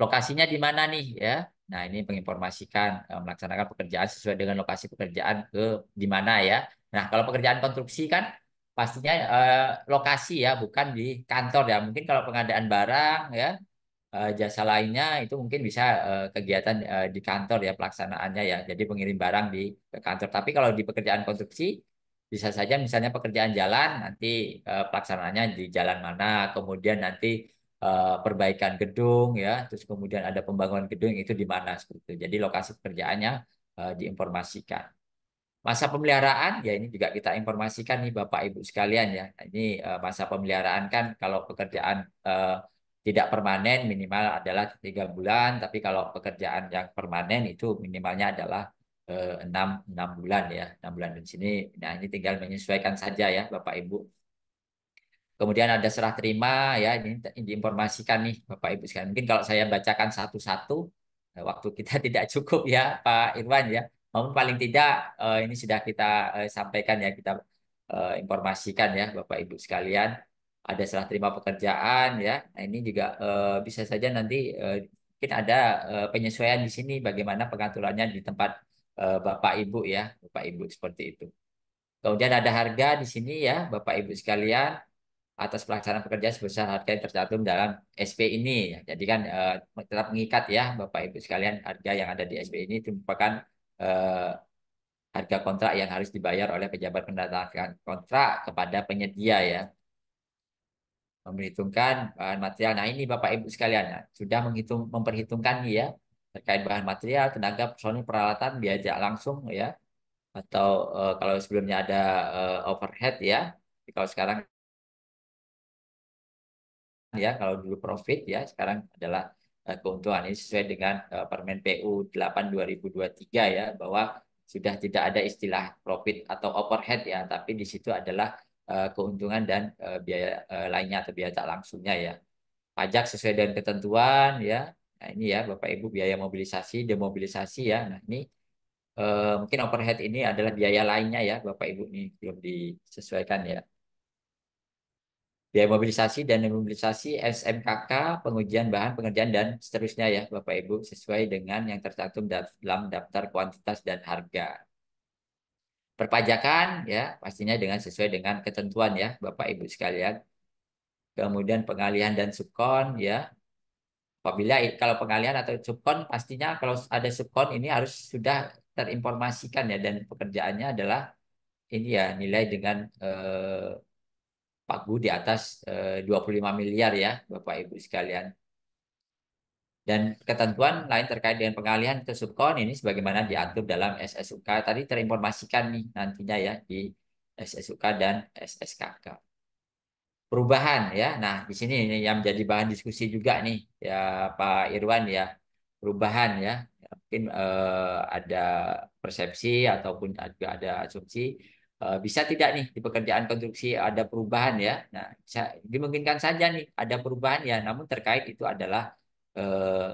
S2: lokasinya di mana nih ya Nah, ini menginformasikan eh, melaksanakan pekerjaan sesuai dengan lokasi pekerjaan ke di mana ya. Nah, kalau pekerjaan konstruksi kan pastinya eh, lokasi ya, bukan di kantor ya. Mungkin kalau pengadaan barang ya, Eh, jasa lainnya itu mungkin bisa eh, kegiatan eh, di kantor ya pelaksanaannya ya. Jadi pengirim barang di kantor. Tapi kalau di pekerjaan konstruksi bisa saja misalnya pekerjaan jalan nanti pelaksananya pelaksanaannya di jalan mana, kemudian nanti perbaikan gedung ya, terus kemudian ada pembangunan gedung itu di mana seperti itu. Jadi lokasi pekerjaannya diinformasikan. Masa pemeliharaan ya ini juga kita informasikan nih Bapak Ibu sekalian ya. Ini masa pemeliharaan kan kalau pekerjaan tidak permanen minimal adalah tiga bulan tapi kalau pekerjaan yang permanen itu minimalnya adalah eh, enam enam bulan ya enam bulan di sini nah ini tinggal menyesuaikan saja ya bapak ibu kemudian ada serah terima ya ini, diinformasikan nih bapak ibu sekalian mungkin kalau saya bacakan satu-satu eh, waktu kita tidak cukup ya pak Irwan ya namun paling tidak eh, ini sudah kita sampaikan ya kita informasikan ya bapak ibu sekalian ada serah terima pekerjaan ya. Nah, ini juga uh, bisa saja nanti uh, mungkin ada uh, penyesuaian di sini bagaimana pengaturannya di tempat uh, Bapak Ibu ya, Bapak Ibu seperti itu. Kemudian ada harga di sini ya, Bapak Ibu sekalian atas pelaksanaan pekerjaan sebesar harga yang tercantum dalam SP ini. Ya. Jadi kan uh, tetap mengikat ya Bapak Ibu sekalian harga yang ada di SP ini itu merupakan uh, harga kontrak yang harus dibayar oleh pejabat pendatangan kontrak kepada penyedia ya memperhitungkan bahan material. Nah ini Bapak Ibu sekalian ya, sudah menghitung memperhitungkan ya terkait bahan material, tenaga, personil, peralatan, biaya langsung ya atau e, kalau sebelumnya ada e, overhead ya. Jadi kalau sekarang ya kalau dulu profit ya sekarang adalah e, keuntungan ini sesuai dengan e, Permen PU 8 2023 ya bahwa sudah tidak ada istilah profit atau overhead ya tapi di situ adalah Eh, keuntungan dan eh, biaya eh, lainnya atau biaya tak langsungnya ya. Pajak sesuai dengan ketentuan ya. Nah, ini ya Bapak Ibu biaya mobilisasi, demobilisasi ya. Nah, ini eh, mungkin overhead ini adalah biaya lainnya ya Bapak Ibu ini belum disesuaikan ya. Biaya mobilisasi dan demobilisasi SMKK, pengujian bahan pengerjaan dan seterusnya ya Bapak Ibu sesuai dengan yang tercantum dalam daftar kuantitas dan harga perpajakan ya pastinya dengan sesuai dengan ketentuan ya Bapak Ibu sekalian. Kemudian pengalihan dan subkon ya. Apabila kalau pengalihan atau subkon pastinya kalau ada subkon ini harus sudah terinformasikan ya dan pekerjaannya adalah ini ya nilai dengan eh, pagu di atas eh, 25 miliar ya Bapak Ibu sekalian dan ketentuan lain terkait dengan pengalihan ke subkon ini sebagaimana diatur dalam SSUK tadi terinformasikan nih nantinya ya di SSUK dan SSKK. Perubahan ya. Nah, di sini ini yang menjadi bahan diskusi juga nih ya Pak Irwan ya. Perubahan ya. Mungkin eh, ada persepsi ataupun juga ada asumsi eh, bisa tidak nih di pekerjaan konstruksi ada perubahan ya. Nah, bisa dimungkinkan saja nih ada perubahan ya, namun terkait itu adalah eh,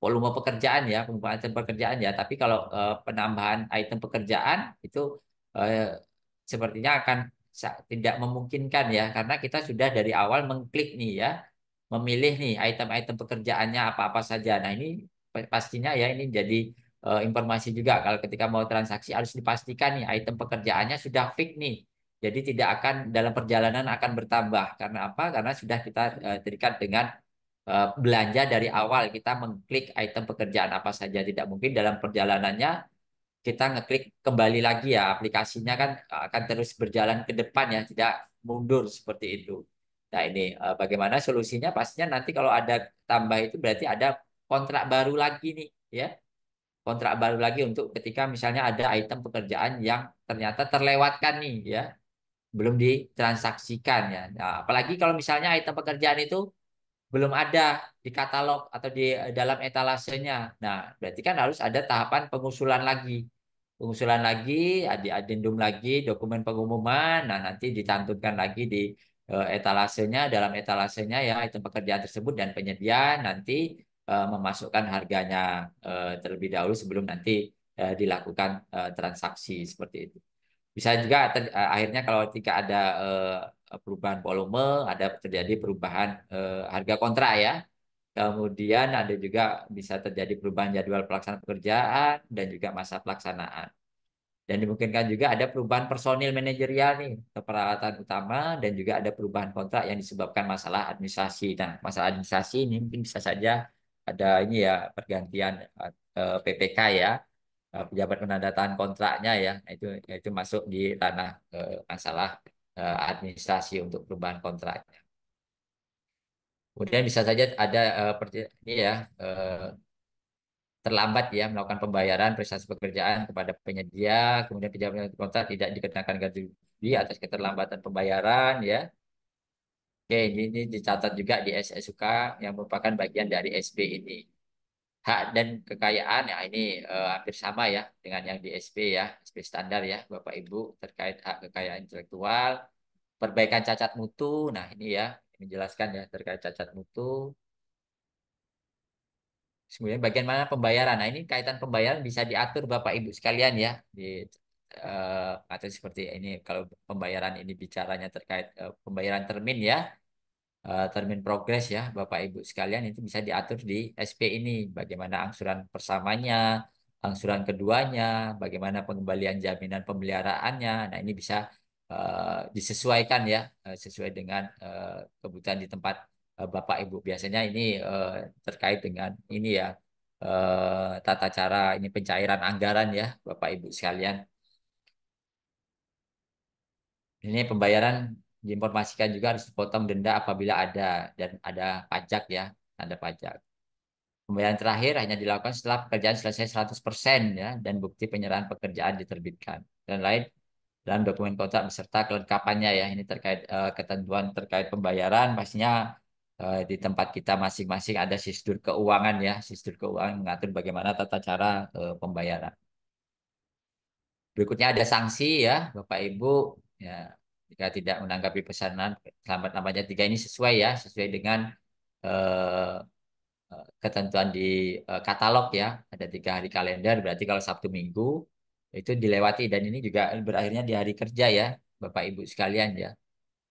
S2: volume pekerjaan ya, pembuatan item pekerjaan ya. Tapi kalau eh, penambahan item pekerjaan itu eh, sepertinya akan tidak memungkinkan ya, karena kita sudah dari awal mengklik nih ya, memilih nih item-item pekerjaannya apa-apa saja. Nah ini pastinya ya ini jadi eh, informasi juga kalau ketika mau transaksi harus dipastikan nih item pekerjaannya sudah fix nih. Jadi tidak akan dalam perjalanan akan bertambah karena apa? Karena sudah kita eh, terikat dengan Eh, belanja dari awal kita mengklik item pekerjaan apa saja tidak mungkin dalam perjalanannya kita ngeklik kembali lagi ya aplikasinya kan eh, akan terus berjalan ke depan ya tidak mundur seperti itu nah ini eh, bagaimana solusinya pastinya nanti kalau ada tambah itu berarti ada kontrak baru lagi nih ya kontrak baru lagi untuk ketika misalnya ada item pekerjaan yang ternyata terlewatkan nih ya belum ditransaksikan ya nah, apalagi kalau misalnya item pekerjaan itu belum ada di katalog atau di eh, dalam etalasenya. Nah, berarti kan harus ada tahapan pengusulan lagi. Pengusulan lagi, ada adendum lagi, dokumen pengumuman, nah nanti dicantumkan lagi di eh, etalasenya, dalam etalasenya ya item pekerjaan tersebut dan penyedia nanti eh, memasukkan harganya terlebih dahulu sebelum nanti dilakukan transaksi seperti itu. Bisa juga akhirnya kalau ketika ada Eh, perubahan volume, ada terjadi perubahan eh, harga kontrak ya. Kemudian ada juga bisa terjadi perubahan jadwal pelaksanaan pekerjaan dan juga masa pelaksanaan. Dan dimungkinkan juga ada perubahan personil manajerial nih, keperawatan utama dan juga ada perubahan kontrak yang disebabkan masalah administrasi. Nah, masalah administrasi ini mungkin bisa saja ada ini ya pergantian eh, PPK ya eh, pejabat penandatangan kontraknya ya nah, itu itu masuk di tanah eh, masalah Eh, administrasi untuk perubahan kontraknya. Kemudian hmm. bisa saja ada uh, ini ya uh, terlambat ya melakukan pembayaran prestasi pekerjaan kepada penyedia, kemudian penyedia kontrak tidak dikenakan gaji di atas keterlambatan pembayaran ya. Oke, ini, ini dicatat juga di SSUK yang merupakan bagian dari SP ini hak dan kekayaan ya ini uh, hampir sama ya dengan yang di SP ya SP standar ya Bapak Ibu terkait hak kekayaan intelektual perbaikan cacat mutu nah ini ya menjelaskan ya terkait cacat mutu kemudian bagian mana pembayaran nah ini kaitan pembayaran bisa diatur Bapak Ibu sekalian ya di uh, eh, atau seperti ini kalau pembayaran ini bicaranya terkait uh, pembayaran termin ya Eh, termin progres ya Bapak Ibu sekalian itu bisa diatur di SP ini bagaimana angsuran persamanya angsuran keduanya bagaimana pengembalian jaminan pemeliharaannya nah ini bisa uh, disesuaikan ya uh, sesuai dengan uh, kebutuhan di tempat uh, Bapak Ibu biasanya ini uh, terkait dengan ini ya uh, tata cara ini pencairan anggaran ya Bapak Ibu sekalian ini pembayaran diinformasikan juga harus dipotong denda apabila ada dan ada pajak ya, ada pajak. Pembayaran terakhir hanya dilakukan setelah pekerjaan selesai 100% ya dan bukti penyerahan pekerjaan diterbitkan. Dan lain dalam dokumen kontrak beserta kelengkapannya ya. Ini terkait uh, ketentuan terkait pembayaran pastinya uh, di tempat kita masing-masing ada sistem keuangan ya. sistem keuangan mengatur bagaimana tata cara uh, pembayaran. Berikutnya ada sanksi ya, Bapak Ibu ya jika tidak menanggapi pesanan selamat namanya tiga ini sesuai ya sesuai dengan uh, ketentuan di uh, katalog ya ada tiga hari kalender berarti kalau Sabtu Minggu itu dilewati dan ini juga berakhirnya di hari kerja ya Bapak Ibu sekalian ya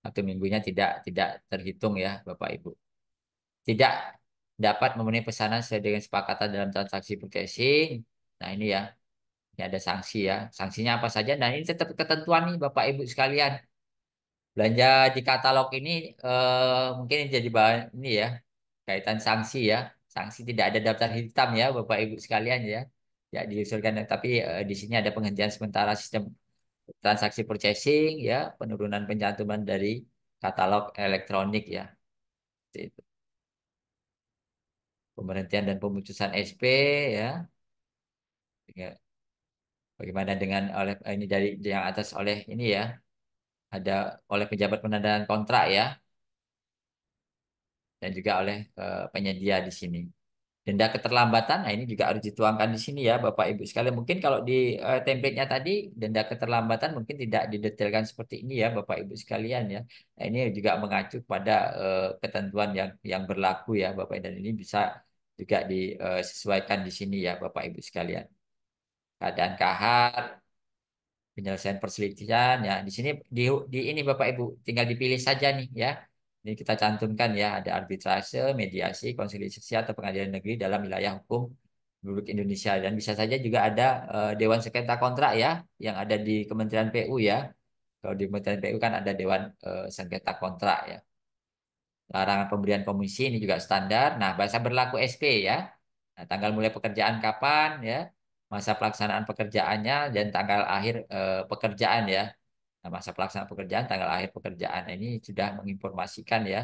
S2: Sabtu Minggunya tidak tidak terhitung ya Bapak Ibu tidak dapat memenuhi pesanan sesuai dengan sepakatan dalam transaksi purchasing nah ini ya ini ada sanksi ya sanksinya apa saja dan nah, ini tetap ketentuan nih Bapak Ibu sekalian Belanja di katalog ini eh, mungkin jadi bahan ini ya kaitan sanksi ya. Sanksi tidak ada daftar hitam ya Bapak Ibu sekalian ya. Ya diusulkan tapi eh, di sini ada penghentian sementara sistem transaksi purchasing ya, penurunan pencantuman dari katalog elektronik ya. itu. Pemberhentian dan pemutusan SP ya. ya. Bagaimana dengan oleh eh, ini dari yang atas oleh ini ya ada oleh pejabat penandaan kontrak ya dan juga oleh uh, penyedia di sini. Denda keterlambatan, nah ini juga harus dituangkan di sini ya Bapak Ibu sekalian. Mungkin kalau di uh, template-nya tadi denda keterlambatan mungkin tidak didetailkan seperti ini ya Bapak Ibu sekalian ya. Nah, ini juga mengacu pada uh, eh, ketentuan yang yang berlaku ya Bapak dan ini bisa juga disesuaikan di sini ya Bapak Ibu sekalian. Keadaan kahar, penyelesaian perselisihan ya di sini di, di ini Bapak Ibu tinggal dipilih saja nih ya ini kita cantumkan ya ada arbitrase mediasi konsiliasi atau pengadilan negeri dalam wilayah hukum Republik Indonesia dan bisa saja juga ada uh, Dewan Sengketa Kontrak ya yang ada di Kementerian PU ya kalau di Kementerian PU kan ada Dewan uh, eh, Sengketa Kontrak ya larangan pemberian komisi ini juga standar nah bahasa berlaku SP ya nah, tanggal mulai pekerjaan kapan ya masa pelaksanaan pekerjaannya dan tanggal akhir eh, pekerjaan ya. Nah, masa pelaksanaan pekerjaan tanggal akhir pekerjaan ini sudah menginformasikan ya,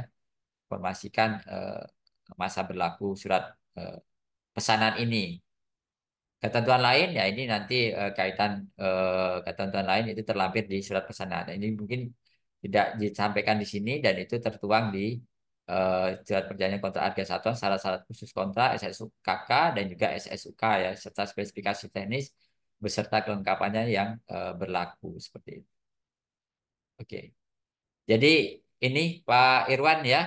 S2: informasikan eh, masa berlaku surat eh, pesanan ini. Ketentuan lain ya ini nanti eh, kaitan eh, ketentuan lain itu terlampir di surat pesanan. Nah, ini mungkin tidak disampaikan di sini dan itu tertuang di surat eh, perjanjian kontrak harga satuan, syarat-syarat khusus kontrak, SSUKK dan juga SSUK ya, serta spesifikasi teknis beserta kelengkapannya yang uh, berlaku seperti itu. Oke. Jadi ini Pak Irwan ya,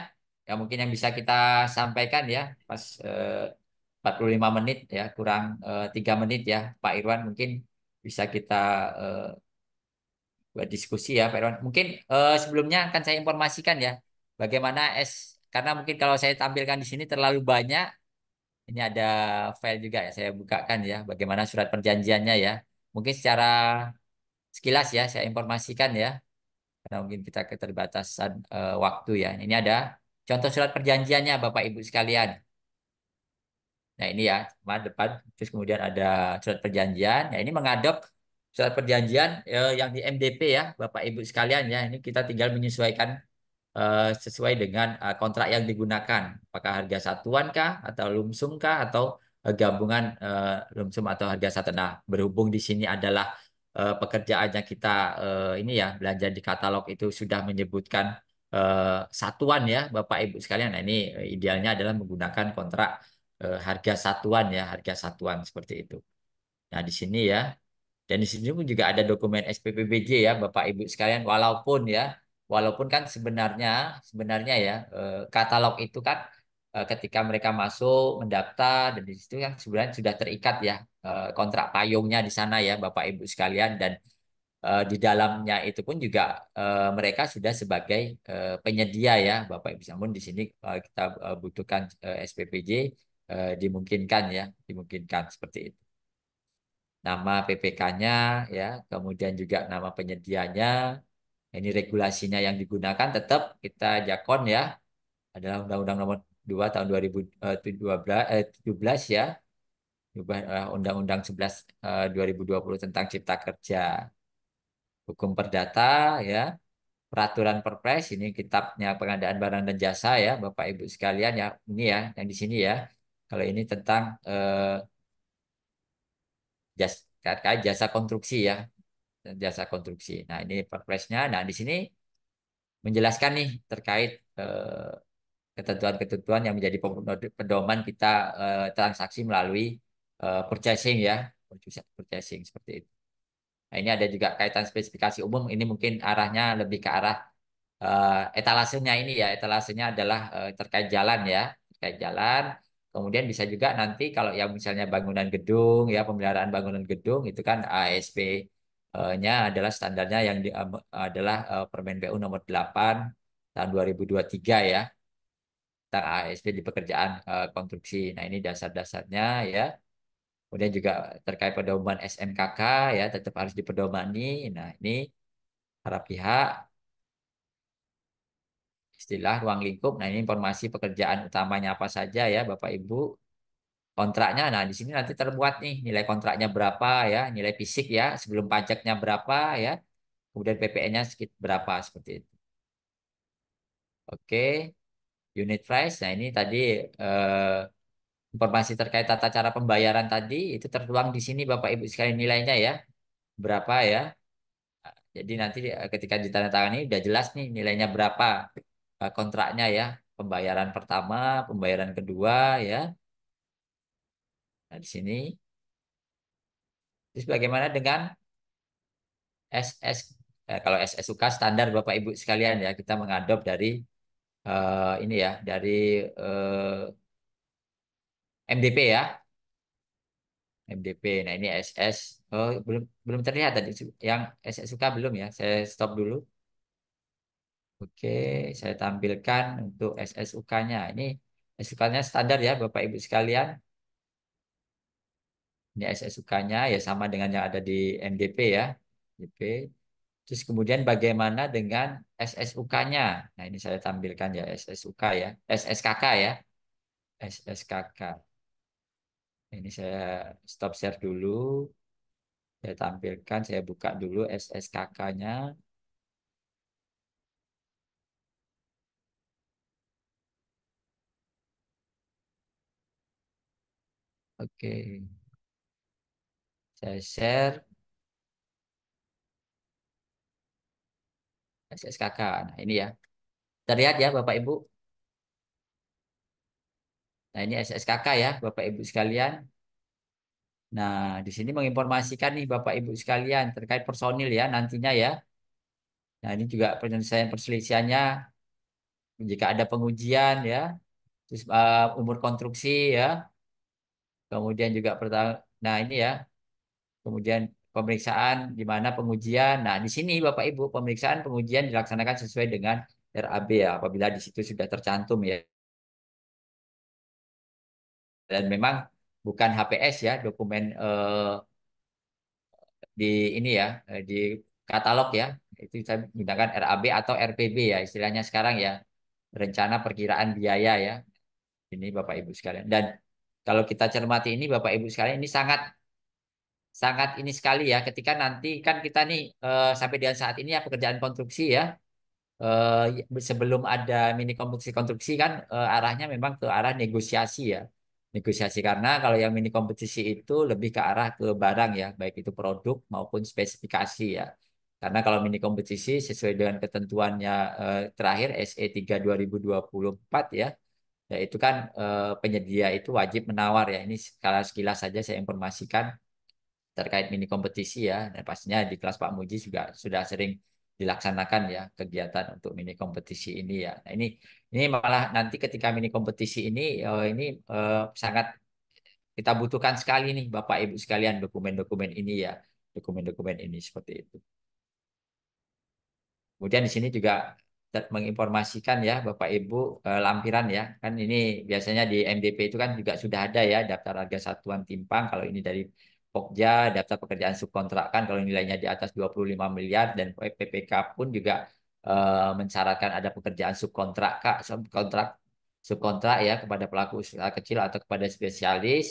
S2: yang mungkin yang bisa kita sampaikan ya pas eh, uh, 45 menit ya, kurang tiga 3 menit ya Pak Irwan mungkin bisa kita uh, buat diskusi ya Pak Irwan. Mungkin uh, sebelumnya akan saya informasikan ya bagaimana S karena mungkin kalau saya tampilkan di sini terlalu banyak. Ini ada file juga ya saya bukakan ya bagaimana surat perjanjiannya ya. Mungkin secara sekilas ya saya informasikan ya. Karena mungkin kita keterbatasan uh, waktu ya. Ini ada contoh surat perjanjiannya Bapak Ibu sekalian. Nah ini ya, depan terus kemudian ada surat perjanjian. Ya ini mengadop surat perjanjian eh, yang di MDP ya, Bapak Ibu sekalian ya. Ini kita tinggal menyesuaikan Eh, sesuai dengan eh, kontrak yang digunakan. Apakah harga satuan kah atau lumsum kah atau eh, gabungan uh, lumsum atau harga satuan. Nah, berhubung di sini adalah uh, pekerjaannya kita ini ya belanja di katalog itu sudah menyebutkan satuan ya Bapak Ibu sekalian. Nah, ini idealnya adalah menggunakan kontrak harga satuan ya, harga satuan seperti itu. Nah, di sini ya dan di sini pun juga ada dokumen SPPBJ ya Bapak Ibu sekalian walaupun ya walaupun kan sebenarnya sebenarnya ya eh, katalog itu kan eh, ketika mereka masuk mendaftar dan di situ kan sebenarnya sudah terikat ya eh, kontrak payungnya di sana ya Bapak Ibu sekalian dan di dalamnya itu pun juga mereka sudah sebagai penyedia ya Bapak Ibu namun di sini kita butuhkan SPPJ dimungkinkan ya dimungkinkan seperti itu nama PPK-nya ya kemudian juga nama penyedianya ini regulasinya yang digunakan tetap kita jakon ya adalah Undang-Undang Nomor 2 tahun 2012 eh, 17 eh, ya diubah eh, Undang-Undang 11 eh, 2020 tentang Cipta Kerja hukum perdata ya peraturan Perpres ini kitabnya pengadaan barang dan jasa ya Bapak Ibu sekalian ya ini ya yang di sini ya kalau ini tentang eh, jasa, jasa konstruksi ya jasa konstruksi. Nah, ini perpresnya. Nah, di sini menjelaskan nih terkait eh, ketentuan-ketentuan yang menjadi pedoman kita eh, transaksi melalui eh, purchasing ya, purchasing seperti itu. Nah, ini ada juga kaitan spesifikasi umum. Ini mungkin arahnya lebih ke arah eh, etalasenya ini ya. Etalasenya adalah eh, terkait jalan ya, terkait jalan. Kemudian bisa juga nanti kalau yang misalnya bangunan gedung ya, pemeliharaan bangunan gedung itu kan ASP Eh, nya adalah standarnya yang di, eh, adalah eh, Permen BU nomor 8 tahun 2023 ya tentang ASP di pekerjaan konstruksi. Nah, ini dasar-dasarnya ya. Kemudian juga terkait pedoman SMKK ya tetap harus dipedomani. Nah, ini para pihak istilah ruang lingkup. Nah, ini informasi pekerjaan utamanya apa saja ya Bapak Ibu kontraknya. Nah, di sini nanti terbuat nih nilai kontraknya berapa ya, nilai fisik ya, sebelum pajaknya berapa ya, kemudian PPN-nya berapa seperti itu. Oke, unit price. Nah, ini tadi eh, informasi terkait tata cara pembayaran tadi itu tertuang di sini Bapak Ibu sekalian nilainya ya. Berapa ya? Jadi nanti eh, ketika ditandatangani udah jelas nih nilainya berapa eh, kontraknya ya, pembayaran pertama, pembayaran kedua ya, Nah, di sini. Terus bagaimana dengan SS? Eh, nah, kalau SS UK standar Bapak Ibu sekalian ya, kita mengadop dari uh, ini ya, dari uh, eh, MDP ya. MDP. Nah, ini SS. Oh, belum belum terlihat tadi yang SS UK belum ya. Saya stop dulu. Oke, saya tampilkan untuk SSUK-nya. Ini SSUK-nya standar ya Bapak Ibu sekalian ini SSUK-nya ya sama dengan yang ada di MDP ya MDP terus kemudian bagaimana dengan SSUK-nya nah ini saya tampilkan ya SSUK ya SSKK ya SSKK ini saya stop share dulu saya tampilkan saya buka dulu SSKK-nya
S3: Oke. Okay. Saya share.
S2: SSKK. Nah, ini ya. Terlihat ya Bapak Ibu. Nah, ini SSKK ya Bapak Ibu sekalian. Nah, di sini menginformasikan nih Bapak Ibu sekalian terkait personil ya nantinya ya. Nah, ini juga penyelesaian perselisihannya jika ada pengujian ya, terus uh, umur konstruksi ya. Kemudian juga nah ini ya, kemudian pemeriksaan di mana pengujian. Nah, di sini Bapak Ibu, pemeriksaan pengujian dilaksanakan sesuai dengan RAB ya, apabila di situ sudah tercantum ya. Dan memang bukan HPS ya, dokumen eh, di ini ya, eh, di katalog ya. Itu saya gunakan RAB atau RPB ya, istilahnya sekarang ya. Rencana perkiraan biaya ya. Ini Bapak Ibu sekalian. Dan kalau kita cermati ini Bapak Ibu sekalian ini sangat sangat ini sekali ya ketika nanti kan kita nih uh, sampai dengan saat ini ya pekerjaan konstruksi ya uh, sebelum ada mini konstruksi konstruksi kan uh, arahnya memang ke arah negosiasi ya negosiasi karena kalau yang mini kompetisi itu lebih ke arah ke barang ya baik itu produk maupun spesifikasi ya karena kalau mini kompetisi sesuai dengan ketentuannya uh, terakhir SE3 2024 ya yaitu kan uh, penyedia itu wajib menawar ya ini sekilas saja saya informasikan terkait mini kompetisi ya dan pastinya di kelas Pak Muji juga sudah sering dilaksanakan ya kegiatan untuk mini kompetisi ini ya. Nah, ini ini malah nanti ketika mini kompetisi ini oh, ini eh, sangat kita butuhkan sekali nih Bapak Ibu sekalian dokumen-dokumen ini ya, dokumen-dokumen ini seperti itu. Kemudian di sini juga menginformasikan ya Bapak Ibu eh, lampiran ya. Kan ini biasanya di MDP itu kan juga sudah ada ya daftar harga satuan timpang kalau ini dari Pokja, daftar pekerjaan subkontrakan kalau nilainya di atas 25 miliar dan PPK pun juga mencarakan eh, mensyaratkan ada pekerjaan subkontrak kak, subkontrak subkontrak ya kepada pelaku usaha kecil atau kepada spesialis.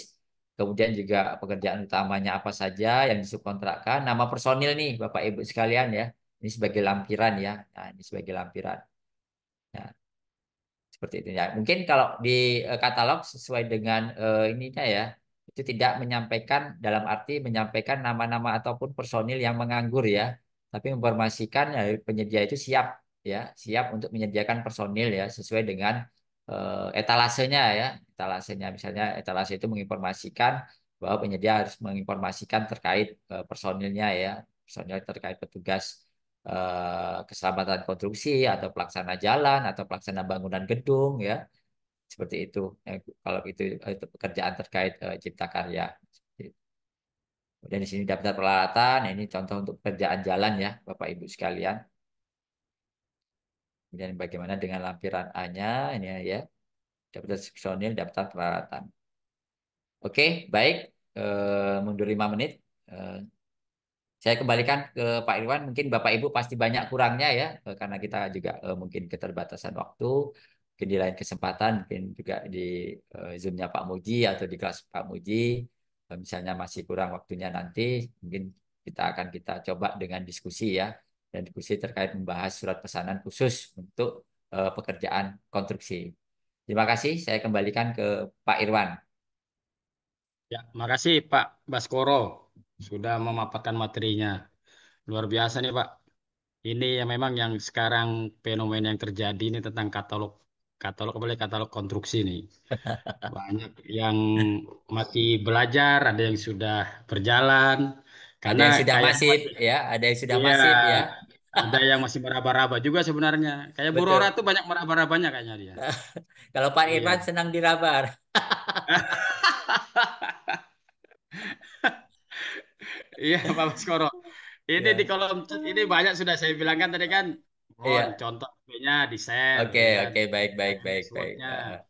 S2: Kemudian juga pekerjaan utamanya apa saja yang disubkontrakkan, nama personil nih Bapak Ibu sekalian ya. Ini sebagai lampiran ya. Nah, ini sebagai lampiran. ya seperti itu ya. Mungkin kalau di eh, katalog sesuai dengan uh, ininya ya itu tidak menyampaikan dalam arti menyampaikan nama-nama ataupun personil yang menganggur ya, tapi informasikan ya, penyedia itu siap ya, siap untuk menyediakan personil ya sesuai dengan uh, etalasenya ya, etalasenya misalnya etalase itu menginformasikan bahwa penyedia harus menginformasikan terkait uh, personilnya ya, personil terkait petugas uh, keselamatan konstruksi atau pelaksana jalan atau pelaksana bangunan gedung ya seperti itu eh, kalau eh, itu pekerjaan terkait eh, cipta karya dan di sini daftar peralatan ini contoh untuk pekerjaan jalan ya bapak ibu sekalian kemudian bagaimana dengan lampiran A nya ini ya daftar personil daftar peralatan oke baik eh, mundur lima menit eh, saya kembalikan ke Pak Irwan, mungkin Bapak Ibu pasti banyak kurangnya ya, karena kita juga eh, mungkin keterbatasan waktu mungkin di lain kesempatan mungkin juga di uh, zoomnya Pak Muji atau di kelas Pak Muji uh, misalnya masih kurang waktunya nanti mungkin kita akan kita coba dengan diskusi ya dan diskusi terkait membahas surat pesanan khusus untuk uh, pekerjaan konstruksi. Terima kasih, saya kembalikan ke Pak Irwan.
S1: Ya, terima kasih Pak Baskoro sudah memaparkan materinya. Luar biasa nih Pak. Ini yang memang yang sekarang fenomena yang terjadi ini tentang katalog katalog kembali katalog konstruksi nih. Banyak yang masih belajar, ada yang sudah berjalan.
S2: Karena ada yang sudah masif ya, ada
S1: yang sudah iya, masif ya. Ada yang masih meraba-raba juga sebenarnya. Kayak Betul. Burora tuh banyak meraba-rabanya kayaknya dia. Kalau Pak iya. Irfan iya. senang dirabar. Iya Pak Mas Koro. Ini yeah. di kolom ini banyak sudah saya bilangkan tadi kan Iya. Contoh punya nya di share. Oke, okay, ya. Kan? oke, okay,
S2: baik, baik, nah, baik, baik.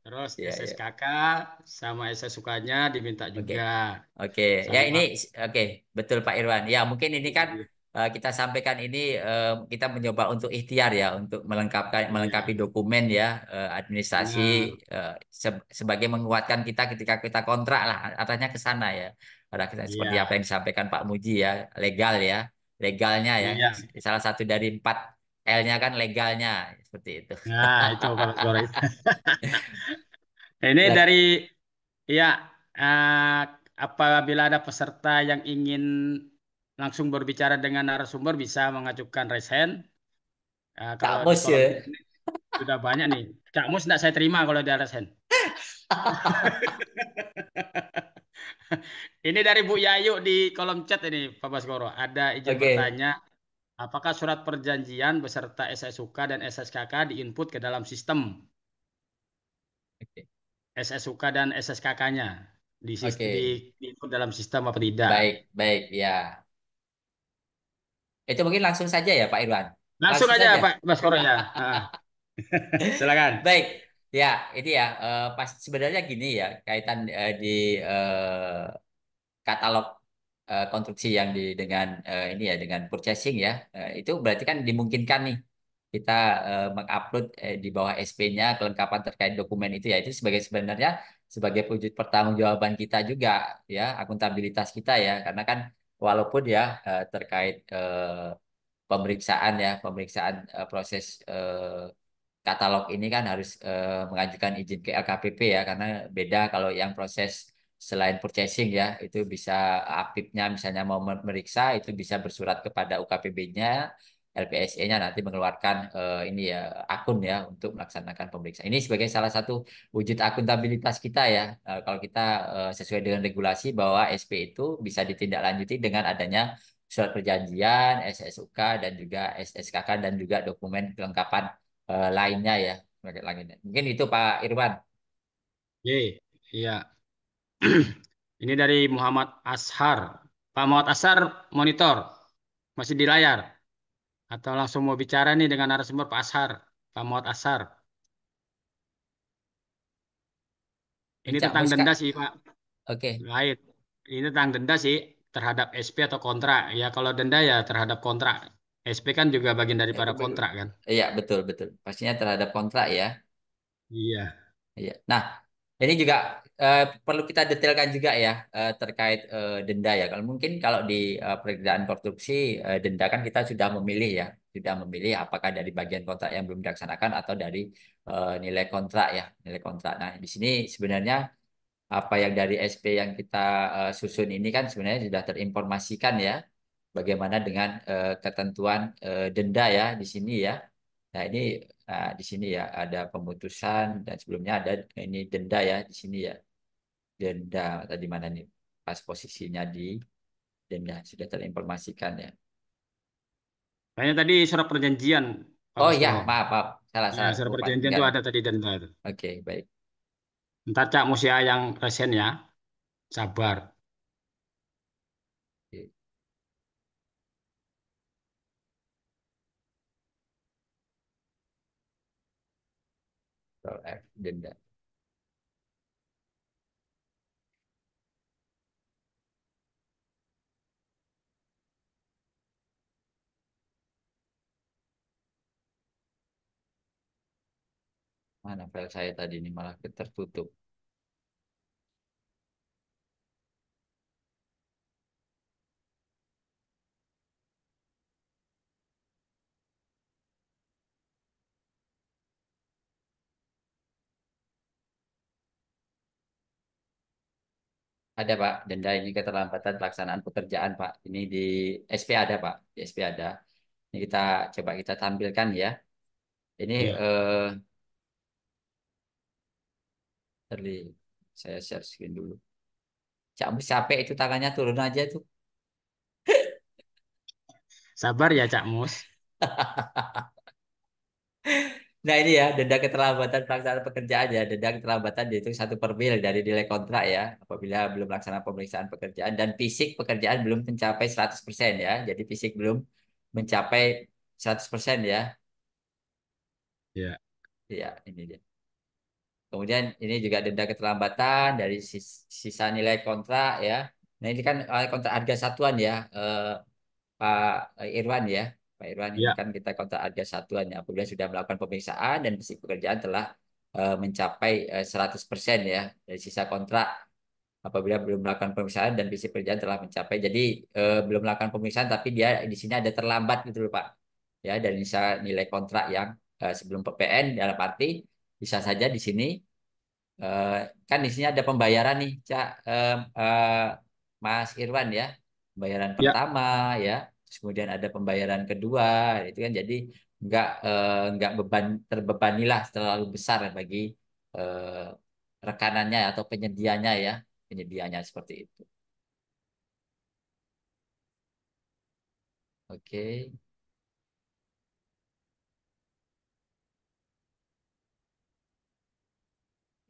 S2: Terus yeah, SSKK
S1: yeah. sama
S2: SSUK-nya diminta juga. Oke. Okay. Ya ini oke, okay. betul Pak Irwan. Ya, mungkin ini kan uh, kita sampaikan ini uh, kita mencoba untuk ikhtiar ya untuk melengkapkan iya. melengkapi dokumen ya uh, administrasi uh, se sebagai menguatkan kita ketika kita kontrak lah artinya ke sana ya. Pada kita iya. seperti apa yang disampaikan Pak Muji ya, legal ya legalnya ya. ya. Salah satu dari empat L-nya kan legalnya seperti itu. Nah, itu korek
S1: Ini ya. dari ya uh, apabila ada peserta yang ingin langsung berbicara dengan narasumber bisa mengajukan raise hand. Uh, kalau Kak Mus ya. sudah banyak nih. Kak Mus tidak saya terima kalau ada raise hand. ini dari Bu Yayu di kolom chat ini Pak Baskoro. Ada izin okay. bertanya Apakah surat perjanjian beserta SSUK dan SSKK diinput ke dalam sistem? Oke. SSUK dan SSKK-nya
S2: di, okay. diinput dalam sistem apa tidak? Baik, baik, ya. Itu eh, mungkin langsung saja ya Pak Irwan. Langsung, langsung aja ya, saja. Pak Mas Koro ya. Ah. Silakan. Baik. Ya, ini ya uh, pas sebenarnya gini ya, kaitan uh, di uh, katalog Eh, konstruksi yang di dengan uh, ini ya dengan purchasing ya uh, itu berarti kan dimungkinkan nih kita uh, mengupload uh, di bawah SP-nya kelengkapan terkait dokumen itu ya itu sebagai sebenarnya sebagai wujud pertanggungjawaban kita juga ya akuntabilitas kita ya karena kan walaupun ya uh, terkait uh, pemeriksaan ya pemeriksaan uh, proses uh, katalog ini kan harus uh, mengajukan izin ke LKPP ya karena beda kalau yang proses selain purchasing ya itu bisa aktifnya misalnya mau memeriksa itu bisa bersurat kepada UKPB-nya LPSE-nya nanti mengeluarkan uh, ini ya akun ya untuk melaksanakan pemeriksaan. Ini sebagai salah satu wujud akuntabilitas kita ya. Uh, kalau kita uh, sesuai dengan regulasi bahwa SP itu bisa ditindaklanjuti dengan adanya surat perjanjian, SSUK dan juga SSKK dan juga dokumen kelengkapan uh, lainnya ya. Mungkin itu Pak Irwan. Iya.
S1: Ini dari Muhammad Ashar. Pak Muhammad Ashar monitor. Masih di layar. Atau langsung mau bicara nih dengan narasumber Pak Ashar. Pak Muhammad Ashar. Ini Cak, tentang denda sih Pak. Oke. Okay. Ini tentang denda sih terhadap SP atau kontrak. Ya kalau denda ya terhadap kontrak. SP kan juga bagian ya, daripada kontrak kan?
S2: Iya betul betul. Pastinya terhadap kontrak ya. Iya. Iya. Nah ini juga eh, perlu kita detailkan juga ya eh, terkait eh, denda ya. Kalau mungkin kalau di eh, pekerjaan konstruksi eh, denda kan kita sudah memilih ya, sudah memilih apakah dari bagian kontrak yang belum dilaksanakan atau dari eh, nilai kontrak ya, nilai kontrak. Nah, di sini sebenarnya apa yang dari SP yang kita eh, susun ini kan sebenarnya sudah terinformasikan ya bagaimana dengan eh, ketentuan eh, denda ya di sini ya Nah, ini nah, di sini ya ada pemutusan dan sebelumnya ada ini denda ya di sini ya. Denda tadi mana nih? Pas posisinya di denda sudah terinformasikan ya.
S1: Kayaknya tadi surat perjanjian. Oh iya, maaf, maaf. Salah, nah, salah. Ya, Surat perjanjian itu ada tadi denda itu.
S2: Oke, okay, baik.
S1: Ntar Cak Musia yang resen ya. Sabar.
S3: capital F denda.
S2: Mana file saya tadi ini malah tertutup. Ada Pak, denda ini keterlambatan pelaksanaan pekerjaan Pak. Ini di SP ada Pak, di SP ada. Ini kita coba kita tampilkan ya. Ini ya. Uh, eh, terli, saya share screen dulu. Cak capek itu tangannya turun aja tuh Sabar ya Cak Mus. Nah ini ya denda keterlambatan pelaksanaan pekerjaan ya denda keterlambatan dihitung satu per mil dari nilai kontrak ya apabila belum melaksanakan pemeriksaan pekerjaan dan fisik pekerjaan belum mencapai 100% ya jadi fisik belum mencapai 100% ya. Ya. Ya ini dia. Kemudian ini juga denda keterlambatan dari sisa nilai kontrak ya. Nah ini kan eh, kontrak harga satuan ya eh, Pak Irwan ya Pak Irwan ya. kan kita kontak ada satuan ya apabila sudah melakukan pemeriksaan dan pekerjaan telah uh, mencapai uh, eh, 100% ya dari sisa kontrak apabila belum melakukan pemeriksaan dan visi pekerjaan telah mencapai. Jadi uh, belum melakukan pemeriksaan tapi dia di sini ada terlambat gitu loh Pak. Ya dan bisa nilai kontrak yang uh, sebelum PPN dalam arti bisa saja di sini uh, kan di sini ada pembayaran nih Cak uh, uh, Mas Irwan ya. Pembayaran ya. pertama ya kemudian ada pembayaran kedua itu kan jadi nggak eh, nggak beban terbebanilah terlalu besar ya bagi eh, rekanannya atau penyedianya ya penyedianya seperti itu. Oke. Okay.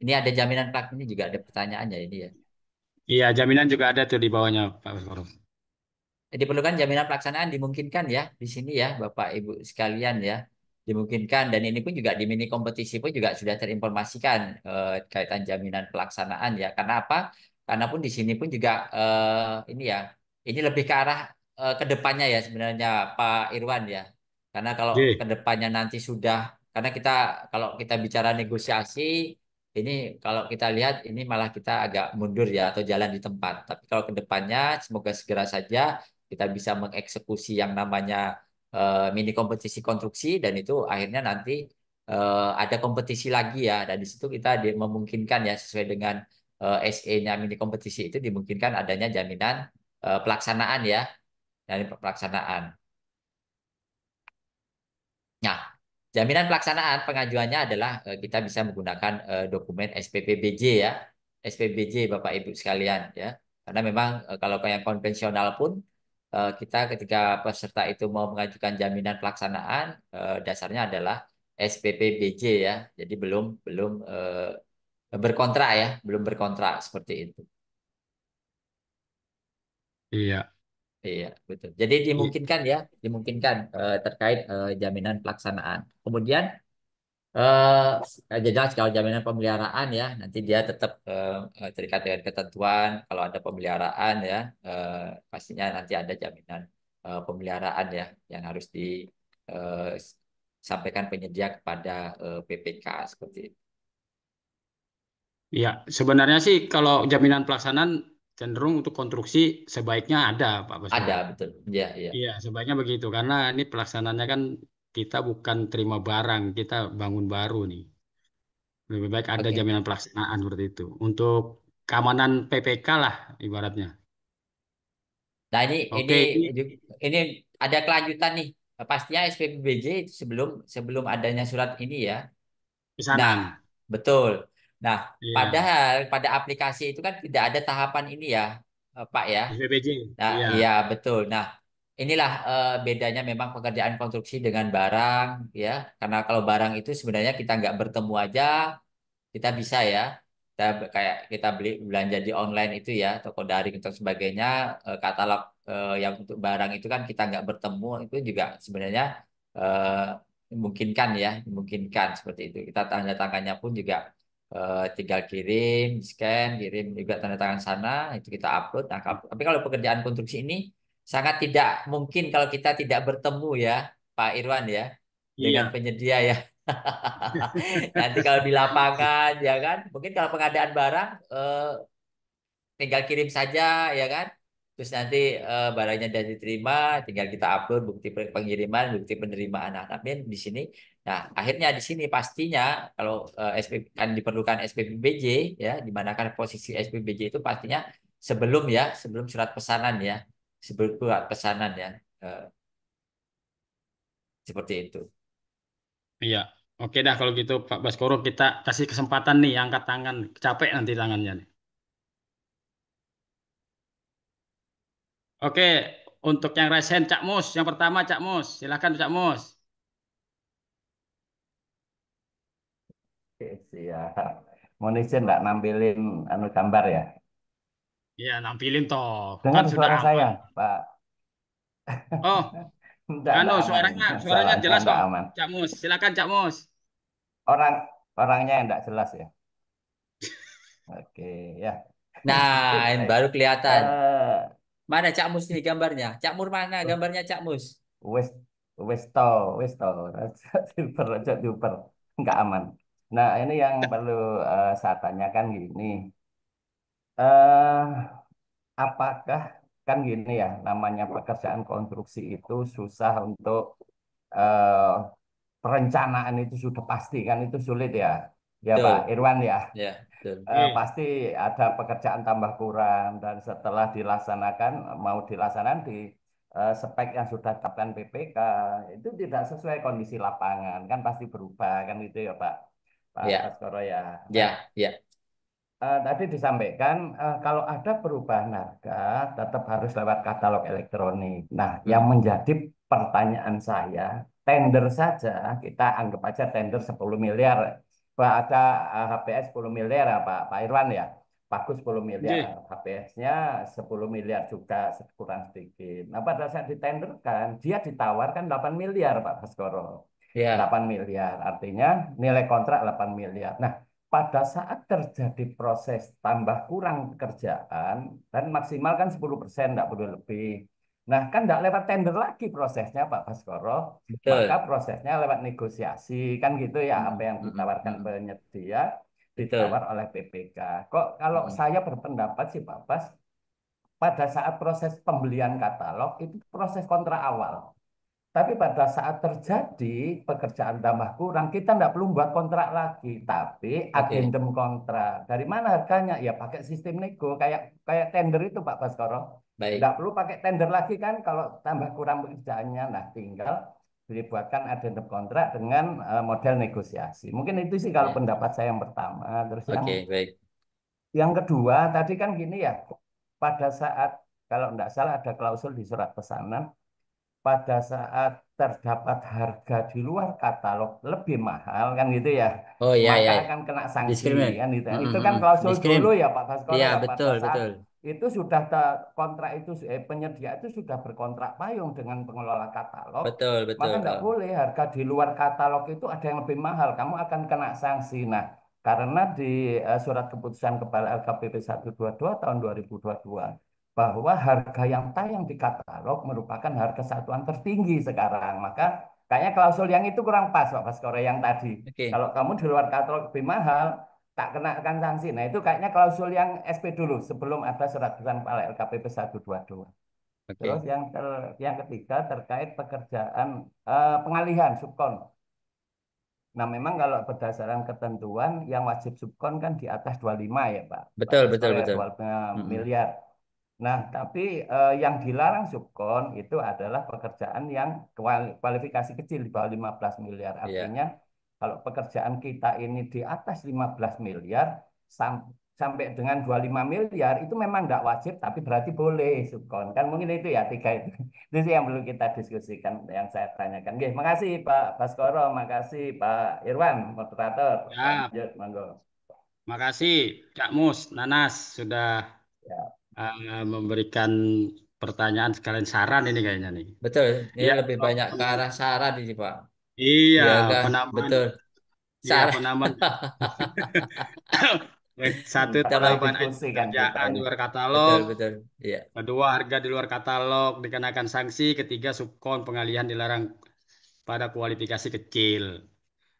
S2: Ini ada jaminan praktik ini juga ada pertanyaannya ini ya.
S1: Iya, jaminan juga ada tuh di bawahnya Pak Forum
S2: diperlukan jaminan pelaksanaan dimungkinkan ya di sini ya Bapak Ibu sekalian ya dimungkinkan dan ini pun juga di mini kompetisi pun juga sudah terinformasikan eh, kaitan jaminan pelaksanaan ya karena apa karena pun di sini pun juga eh, ini ya ini lebih ke arah eh, kedepannya ya sebenarnya Pak Irwan ya karena kalau kedepannya nanti sudah karena kita kalau kita bicara negosiasi ini kalau kita lihat ini malah kita agak mundur ya atau jalan di tempat tapi kalau kedepannya semoga segera saja kita bisa mengeksekusi yang namanya uh, mini kompetisi konstruksi dan itu akhirnya nanti uh, ada kompetisi lagi ya dan di situ kita memungkinkan ya sesuai dengan uh, eh, SE-nya mini kompetisi itu dimungkinkan adanya jaminan uh, pelaksanaan ya dari pelaksanaan. Nah, jaminan pelaksanaan pengajuannya adalah uh, kita bisa menggunakan uh, dokumen SPPBJ ya. SPBJ Bapak Ibu sekalian ya. Karena memang kalau yang konvensional pun Eh, kita ketika peserta itu mau mengajukan jaminan pelaksanaan eh, dasarnya adalah SPPBJ ya. Jadi belum belum uh, berkontrak ya, belum berkontrak seperti itu. Iya. Iya, betul. Jadi dimungkinkan ya, dimungkinkan terkait jaminan pelaksanaan. Kemudian Uh, jelas kalau jaminan pemeliharaan ya nanti dia tetap uh, terikat dengan ketentuan kalau ada pemeliharaan ya uh, pastinya nanti ada jaminan uh, pemeliharaan ya yang harus disampaikan penyedia kepada uh, PPK seperti itu.
S1: Ya, sebenarnya sih kalau jaminan pelaksanaan cenderung untuk konstruksi sebaiknya ada Pak Bos. Ada betul. Iya, iya. Iya, sebaiknya begitu karena ini pelaksanaannya kan kita bukan terima barang, kita bangun baru nih. Lebih baik ada Oke. jaminan pelaksanaan seperti itu. Untuk keamanan PPK lah ibaratnya.
S2: Nah ini Oke. ini ini ada kelanjutan nih. Pastinya spbbj sebelum sebelum adanya surat ini ya. Pesanan. Nah, betul. Nah, iya. padahal pada aplikasi itu kan tidak ada tahapan ini ya, Pak ya. SPPBJ. Nah, iya. iya betul. Nah, inilah uh, bedanya memang pekerjaan konstruksi dengan barang ya karena kalau barang itu sebenarnya kita nggak bertemu aja kita bisa ya kita kayak kita beli belanja di online itu ya toko daring atau sebagainya uh, katalog uh, yang untuk barang itu kan kita nggak bertemu itu juga sebenarnya uh, memungkinkan ya memungkinkan seperti itu kita tanda tangannya pun juga uh, tinggal kirim scan kirim juga tanda tangan sana itu kita upload tangkap nah, tapi kalau pekerjaan konstruksi ini sangat tidak mungkin kalau kita tidak bertemu ya Pak Irwan ya iya. dengan penyedia ya. Nanti kalau di lapangan ya kan, mungkin kalau pengadaan barang eh, tinggal kirim saja ya kan. Terus nanti eh, barangnya sudah diterima, tinggal kita upload bukti pengiriman, bukti penerimaan. Nah, tapi di sini, nah akhirnya di sini pastinya kalau eh, SP kan diperlukan SPBJ ya, dimanakan posisi SPBJ itu pastinya sebelum ya, sebelum surat pesanan ya sebuah pesanan ya eh, seperti itu.
S1: Iya, oke dah kalau gitu Pak Baskoro kita kasih kesempatan nih angkat tangan, capek nanti tangannya nih. Oke, untuk yang resen Cak Mus, yang pertama Cak Mus, silakan Cak Mus.
S4: Oke, siap. Mau nggak nampilin anu gambar ya?
S1: Iya, nampilin toh. Dengar kan suara saya, aman. Pak. Oh, enggak, anu enggak suaranya aman. suaranya jelas enggak kok. Aman. Cak Mus, silakan Cak Mus.
S2: Orang orangnya yang tidak jelas ya. Oke, ya. Nah, baru kelihatan. Eh. mana Cak Mus nih gambarnya? Cak Mur mana gambarnya Cak Mus?
S4: West Westo, Westo, West toh. Super nggak aman. Nah, ini yang perlu uh, saya tanyakan gini eh, apakah kan gini ya namanya pekerjaan konstruksi itu susah untuk eh, perencanaan itu sudah pasti kan itu sulit ya ya betul. Pak Irwan ya,
S2: ya betul. Eh, hmm.
S4: pasti ada pekerjaan tambah kurang dan setelah dilaksanakan mau dilaksanakan di eh, spek yang sudah tetapkan PPK itu tidak sesuai kondisi lapangan kan pasti berubah kan itu ya Pak Pak ya. ya ya
S2: nah, ya
S4: uh, tadi disampaikan uh, kalau ada perubahan harga tetap harus lewat katalog elektronik. Nah, hmm. yang menjadi pertanyaan saya, tender saja kita anggap aja tender 10 miliar. Pak ada HPS eh, 10 miliar ya, Pak Pak Irwan ya. Bagus 10 miliar, yeah. HPS-nya 10 miliar juga kurang sedikit. Nah, pada saat ditenderkan, dia ditawarkan 8 miliar Pak Baskoro. Yeah. Iya. 8 miliar, artinya nilai kontrak 8 miliar. Nah, pada saat terjadi proses tambah kurang pekerjaan dan maksimal kan 10 persen, tidak perlu lebih. Nah, kan tidak lewat tender lagi prosesnya Pak Baskoro, Betul. maka prosesnya lewat negosiasi, kan gitu ya, hmm. apa yang ditawarkan hmm. penyedia ditawar Betul. oleh PPK. Kok kalau hmm. saya berpendapat sih Pak Bas, pada saat proses pembelian katalog itu proses kontra awal. Tapi pada saat terjadi pekerjaan tambah kurang, kita tidak perlu buat kontrak lagi, tapi okay. kontrak. Dari mana harganya? Ya pakai sistem nego, kayak kayak tender itu Pak Baskoro. Baik. Tidak perlu pakai tender lagi kan kalau tambah kurang pekerjaannya. Nah tinggal dibuatkan agendem kontrak dengan eh, model negosiasi. Mungkin itu sih kalau ya. pendapat saya yang pertama. Terus okay, yang, baik. yang kedua tadi kan gini ya, pada saat kalau tidak salah ada klausul di surat pesanan, pada saat terdapat harga di luar katalog lebih mahal kan gitu ya. Oh iya maka iya. akan kena sanksi kan gitu. Mm -hmm. Itu kan klausul dulu ya Pak Baskoro Iya ya, betul pada saat betul. Itu sudah kontrak itu eh, penyedia itu sudah berkontrak payung dengan pengelola katalog.
S2: Betul betul. Maka nggak
S4: boleh harga di luar katalog itu ada yang lebih mahal. Kamu akan kena sanksi. Nah karena di uh, surat keputusan Kepala LKPP 122 tahun 2022 bahwa harga yang tayang di katalog merupakan harga satuan tertinggi sekarang. Maka kayaknya klausul yang itu kurang pas Pak Baskoro yang tadi. Okay. Kalau kamu di luar katalog lebih mahal, tak kena akan sanksi. Nah itu kayaknya klausul yang SP dulu sebelum ada surat pesan Kepala LKPP 122. Okay. Terus yang ter, yang ketiga terkait pekerjaan eh, pengalihan subkon. Nah memang kalau berdasarkan ketentuan yang wajib subkon kan di atas 25 ya Pak. Betul Pak betul betul. 25 miliar. Nah, tapi eh, yang dilarang subkon itu adalah pekerjaan yang kualifikasi kecil di bawah 15 miliar. Iya. Artinya yeah. kalau pekerjaan kita ini di atas 15 miliar sam sampai dengan 25 miliar itu memang tidak wajib tapi berarti boleh subkon. Kan mungkin itu ya tiga itu. itu sih yang perlu kita diskusikan yang saya tanyakan. Oke, makasih Pak Baskoro, makasih Pak Irwan moderator. Ya. Lanjut monggo.
S1: Makasih Cak Mus, Nanas sudah ya. Eh, memberikan pertanyaan sekalian saran ini kayaknya nih.
S2: Betul, ini ya, lebih banyak ke arah saran ini Pak. Iya, ya, kan? penamaan. Betul.
S1: Iya, saran. Iya, penaman.
S2: Satu Kita penamaan kan
S1: di luar katalog. Betul, betul. Iya. Kedua, harga di luar katalog dikenakan sanksi. Ketiga, subkon pengalihan dilarang pada kualifikasi kecil.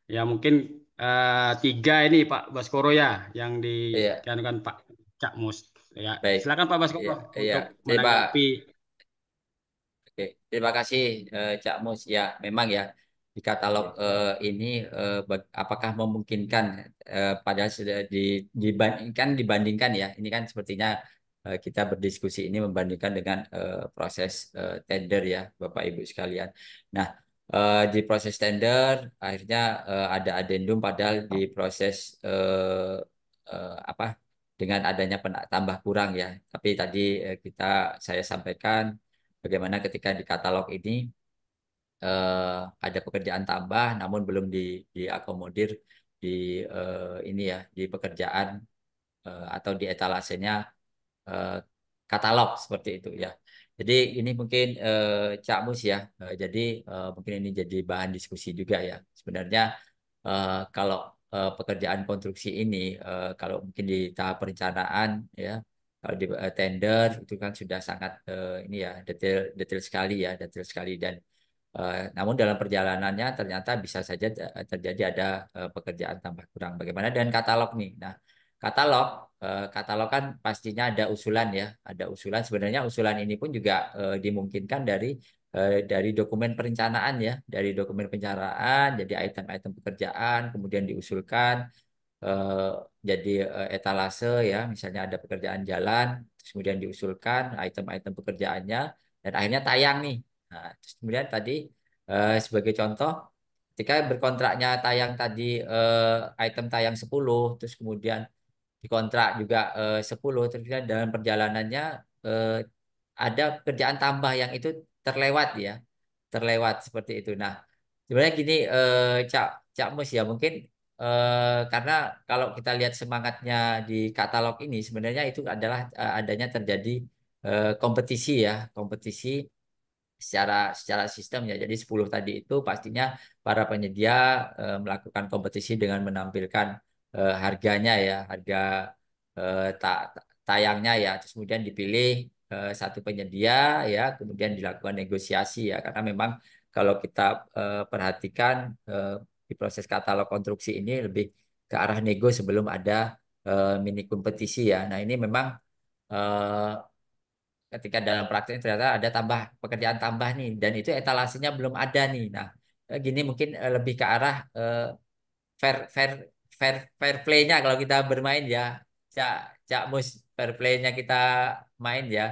S1: Ya mungkin uh, tiga ini Pak Baskoro ya yang iya. dikenakan iya. Pak Cak Musti. Ya,
S2: Baik. silakan Pak Basko ya, iya. untuk ya. menanggapi. Oke, terima kasih uh, Cak Mus. Ya, memang ya di katalog Uh, eh, ini uh, apakah memungkinkan uh, pada di, dibandingkan dibandingkan ya ini kan sepertinya kita berdiskusi ini membandingkan dengan uh, proses uh, tender ya Bapak Ibu sekalian. Nah uh, di proses tender akhirnya uh, ada adendum padahal di proses uh, uh, apa dengan adanya tambah kurang ya. Tapi tadi eh, kita saya sampaikan bagaimana ketika di katalog ini eh, ada pekerjaan tambah namun belum di diakomodir di eh, ini ya di pekerjaan eh, atau di etalasenya eh, katalog seperti itu ya. Jadi ini mungkin eh, Cak Mus ya. Eh, jadi eh, mungkin ini jadi bahan diskusi juga ya. Sebenarnya eh, kalau uh, pekerjaan konstruksi ini uh, kalau mungkin di tahap perencanaan ya kalau di uh, tender itu kan sudah sangat uh, ini ya detail detail sekali ya detail sekali dan uh, namun dalam perjalanannya ternyata bisa saja terjadi ada uh, pekerjaan tambah kurang bagaimana dan katalog nih nah katalog uh, katalog kan pastinya ada usulan ya ada usulan sebenarnya usulan ini pun juga uh, dimungkinkan dari Eh, dari dokumen perencanaan ya, dari dokumen perencanaan, jadi item-item pekerjaan, kemudian diusulkan eh, jadi eh, etalase ya, misalnya ada pekerjaan jalan, terus kemudian diusulkan item-item pekerjaannya, dan akhirnya tayang nih. Nah, terus kemudian tadi sebagai contoh, ketika berkontraknya tayang tadi item tayang 10, terus kemudian dikontrak juga sepuluh 10, terus kemudian dalam perjalanannya ada pekerjaan tambah yang itu terlewat ya terlewat seperti itu nah sebenarnya gini eh, cak cak mus ya mungkin eh, karena kalau kita lihat semangatnya di katalog ini sebenarnya itu adalah eh, adanya terjadi eh, kompetisi ya kompetisi secara secara sistem ya jadi 10 tadi itu pastinya para penyedia eh, melakukan kompetisi dengan menampilkan eh, harganya ya harga eh, ta tayangnya ya terus kemudian dipilih Eh, satu penyedia ya kemudian dilakukan negosiasi ya karena memang kalau kita eh, perhatikan eh, di proses katalog konstruksi ini lebih ke arah nego sebelum ada mini kompetisi ya nah ini memang ketika dalam praktek ternyata ada tambah pekerjaan tambah nih dan itu etalasinya belum ada nih nah gini mungkin lebih ke arah fair fair fair fair playnya kalau kita bermain ya cak cak mus fair playnya kita main ya.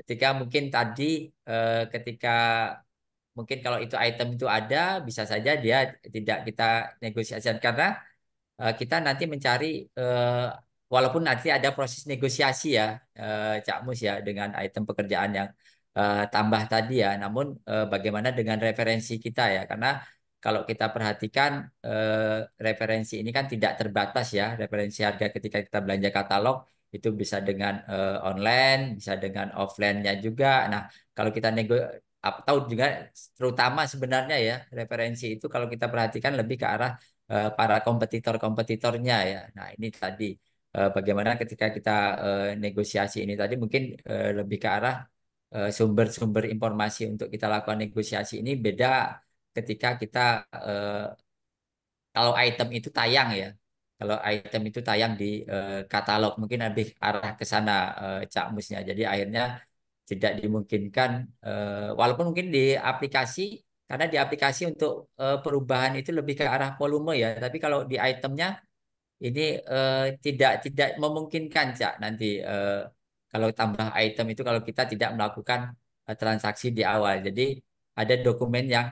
S2: Ketika mungkin tadi eh, ketika mungkin kalau itu item itu ada bisa saja dia tidak kita negosiasikan karena eh, kita nanti mencari eh, walaupun nanti ada proses negosiasi ya eh, Cak Mus ya dengan item pekerjaan yang eh, tambah tadi ya. Namun eh, bagaimana dengan referensi kita ya karena kalau kita perhatikan eh, referensi ini kan tidak terbatas ya referensi harga ketika kita belanja katalog itu bisa dengan uh, online, bisa dengan offline-nya juga. Nah, kalau kita nego atau juga terutama sebenarnya ya referensi itu kalau kita perhatikan lebih ke arah uh, para kompetitor-kompetitornya ya. Nah, ini tadi uh, bagaimana ketika kita uh, negosiasi ini tadi mungkin uh, lebih ke arah sumber-sumber uh, informasi untuk kita lakukan negosiasi ini beda ketika kita uh, kalau item itu tayang ya kalau item itu tayang di uh, katalog mungkin lebih arah ke sana uh, Cak Musnya. Jadi akhirnya tidak dimungkinkan uh, walaupun mungkin di aplikasi karena di aplikasi untuk uh, perubahan itu lebih ke arah volume ya, tapi kalau di itemnya ini uh, tidak tidak memungkinkan Cak nanti uh, kalau tambah item itu kalau kita tidak melakukan uh, transaksi di awal. Jadi ada dokumen yang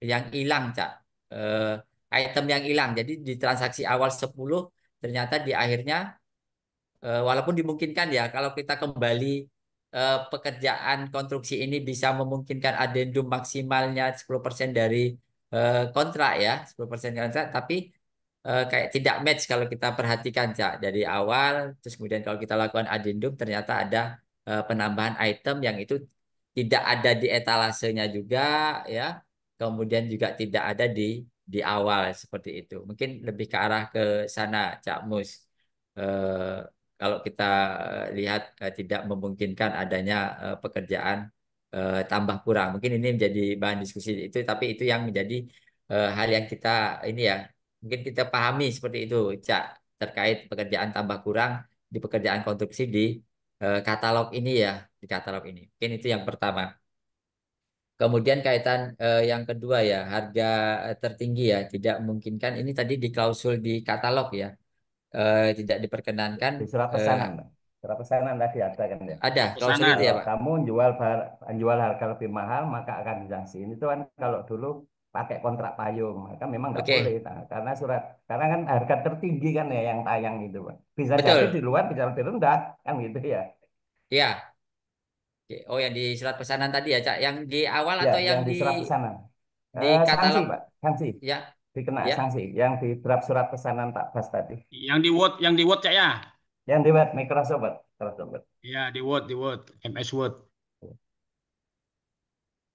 S2: yang hilang Cak. Uh, item yang hilang. Jadi di transaksi awal 10 ternyata di akhirnya eh, walaupun dimungkinkan ya kalau kita kembali eh, pekerjaan konstruksi ini bisa memungkinkan adendum maksimalnya 10% eh, ya, dari kontrak ya, 10% kontrak tapi kayak tidak match kalau kita perhatikan Cak dari awal terus kemudian kalau kita lakukan adendum ternyata ada penambahan item yang itu tidak ada di etalasenya juga ya kemudian juga tidak ada di di awal seperti itu. Mungkin lebih ke arah ke sana, Cak Mus. E, kalau kita eh, lihat e, tidak memungkinkan adanya e, pekerjaan e, tambah kurang. Mungkin ini menjadi bahan diskusi itu, tapi itu yang menjadi e, hal yang kita ini ya, mungkin kita pahami seperti itu, Cak, terkait pekerjaan tambah kurang di pekerjaan konstruksi di e, katalog ini ya, di katalog ini. Mungkin itu yang pertama. Kemudian kaitan eh, yang kedua ya, harga eh, tertinggi ya, tidak memungkinkan. Ini tadi di klausul di katalog ya, eh, tidak diperkenankan. Di surat eh, pesanan, eh, surat pesanan
S4: tadi ada kan ya? Ada, klausul itu ya Pak. Kamu jual jual harga lebih mahal maka akan disangsi. Ini tuh kan kalau dulu pakai kontrak payung, maka memang nggak okay. boleh. Nah, karena surat, karena kan harga tertinggi kan ya yang tayang itu Pak. Bisa jadi di luar bisa lebih rendah kan gitu ya.
S2: Ya, Oh yang di surat pesanan tadi ya, Cak. Yang di awal ya, atau yang, yang di, surat pesanan? Di eh, katalog, sanksi, Pak. Sanksi. Ya.
S4: Dikena ya. sanksi. Yang di draft surat
S1: pesanan Pak Bas tadi.
S4: Yang di Word, yang di Word Cak ya? Yang di Word Microsoft, Pak. Microsoft. Word.
S1: Ya, di Word, di Word, MS Word.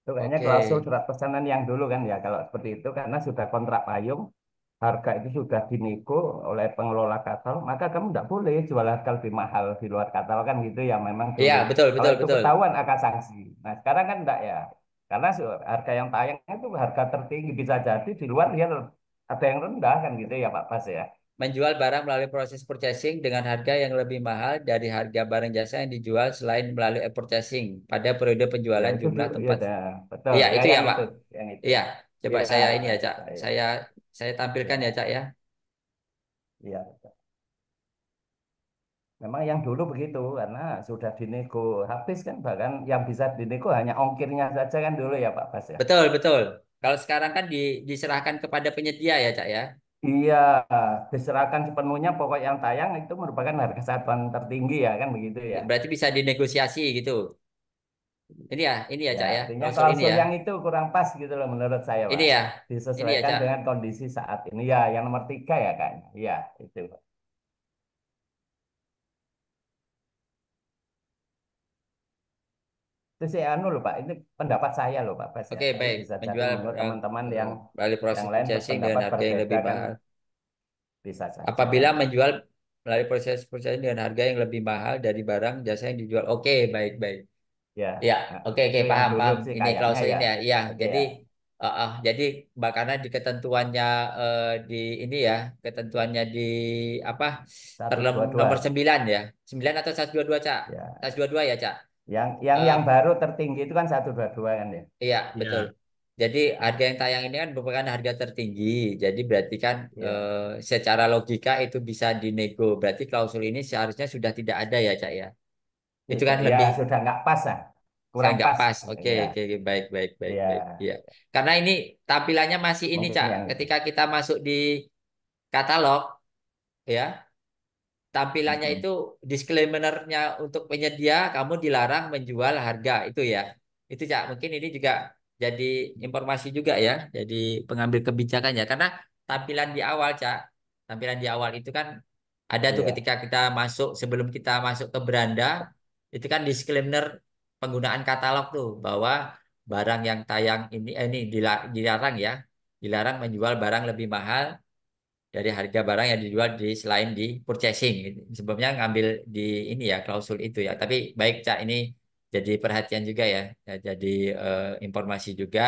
S4: Itu kayaknya okay. klausul surat pesanan yang dulu kan ya kalau seperti itu karena sudah kontrak payung harga itu sudah dinego oleh pengelola katal, maka kamu tidak boleh jual harga lebih mahal di luar katal kan gitu ya memang. Iya betul betul Kalau betul. Ketahuan akan sanksi. Nah sekarang kan tidak ya, karena
S2: harga yang tayang itu harga tertinggi bisa jadi di luar dia ada yang rendah kan gitu ya Pak Pas ya. Menjual barang melalui proses purchasing dengan harga yang lebih mahal dari harga barang jasa yang dijual selain melalui purchasing pada periode penjualan ya, itu, jumlah tempat. Ya, iya, betul. itu ya, Pak. Itu,
S4: yang itu. Iya, coba ya, saya ini ya,
S2: Saya saya tampilkan ya, Cak ya. Iya. Memang
S4: yang dulu begitu karena sudah dinego habis kan bahkan yang bisa dinego hanya ongkirnya saja kan dulu ya Pak Bas
S2: ya. Betul, betul. Kalau sekarang kan diserahkan kepada penyedia ya, Cak ya.
S4: Iya, diserahkan sepenuhnya pokok yang tayang itu merupakan harga satuan tertinggi ya kan begitu ya.
S2: Berarti bisa dinegosiasi gitu. Ini ya, ini ya, ya Cak ya. Artinya ini yang ya. yang itu
S4: kurang pas gitu loh menurut saya, Pak. Ini ya. Disesuaikan ini ya, Cak. dengan kondisi saat ini. Ya, yang nomor tiga ya kan. Iya, itu. Terus itu sih anu loh Pak, ini pendapat saya loh Pak. Oke, okay, baik. Bisa Menjual teman-teman yang melalui proses yang lain dengan harga yang lebih kan. mahal. Bisa saja. Apabila
S2: menjual melalui proses proses dengan harga yang lebih mahal dari barang jasa yang dijual. Oke, baik-baik. Ya, ya. Ya, oke oke okay, paham paham sih ini klausul ya. ini ya. Iya, iya. jadi uh, uh, jadi karena di ketentuannya uh, di ini ya, ketentuannya di apa? Terlem, nomor 9 ya. sembilan atau satu dua dua, Cak? Ya. dua dua ya, Cak. Yang yang uh, yang eh, baru
S4: tertinggi itu kan satu dua dua kan ya. Iya,
S2: iya. betul. Ya. Jadi harga yang tayang ini kan merupakan harga tertinggi. Jadi berarti kan ya. eh, secara logika itu bisa dinego. Berarti klausul ini seharusnya sudah tidak ada ya, Cak ya. Itu kan ya, lebih sudah nggak pas lah. Kurang nggak pas. Oke, ya. oke, baik, baik, baik, ya. baik. Ya. Karena ini tampilannya masih ini, Cak. Ketika kita masuk di katalog ya. Tampilannya itu disclaimernya untuk penyedia kamu dilarang menjual harga itu ya. Itu Cak, mungkin ini juga jadi informasi juga ya, jadi pengambil kebijakan ya. Karena tampilan di awal, Cak, tampilan di awal itu kan ada tuh iya. ketika kita masuk sebelum kita masuk ke beranda itu kan disclaimer penggunaan katalog tuh bahwa barang yang tayang ini eh, ini dilarang ya dilarang menjual barang lebih mahal dari harga barang yang dijual di selain di purchasing sebelumnya ngambil di ini ya klausul itu ya tapi baik cak ini jadi perhatian juga ya, ya jadi eh, informasi juga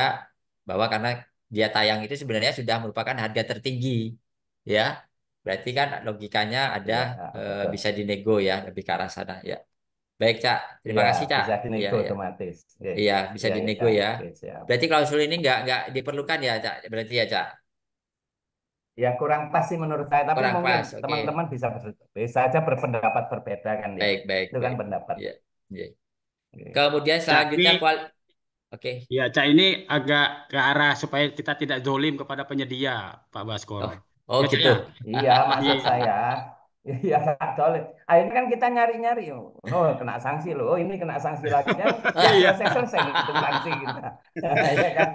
S2: bahwa karena dia tayang itu sebenarnya sudah merupakan harga tertinggi ya berarti kan logikanya ada ya, eh, bisa dinego ya lebih ke arah sana ya Baik, Cak. Terima ya, kasih, Cak. Bisa dinego iya, ya, otomatis. Ya. Iya, bisa ya, dinego ya. Ya. ya. Berarti klausul ini nggak nggak diperlukan ya, Cak. Berarti ya, Cak.
S4: Ya kurang pas sih
S2: menurut saya, tapi kurang mungkin teman-teman okay. bisa bisa aja berpendapat berbeda kan ya. Baik, baik. Itu kan baik. kan
S4: pendapat.
S1: Ya,
S2: ya. Kemudian selanjutnya kual Oke. Okay. Ya, Cak ini
S1: agak ke arah supaya kita tidak zolim kepada penyedia, Pak Baskoro. Oh, oh ya, gitu. Iya, maksud iya. saya.
S4: Iya nggak boleh. Akhirnya kan kita nyari-nyari, oh, oh kena sanksi loh, oh ini kena sanksi lagi kan, ya selesai-selesai ya, iya. gitu sanksi kita. ya kan?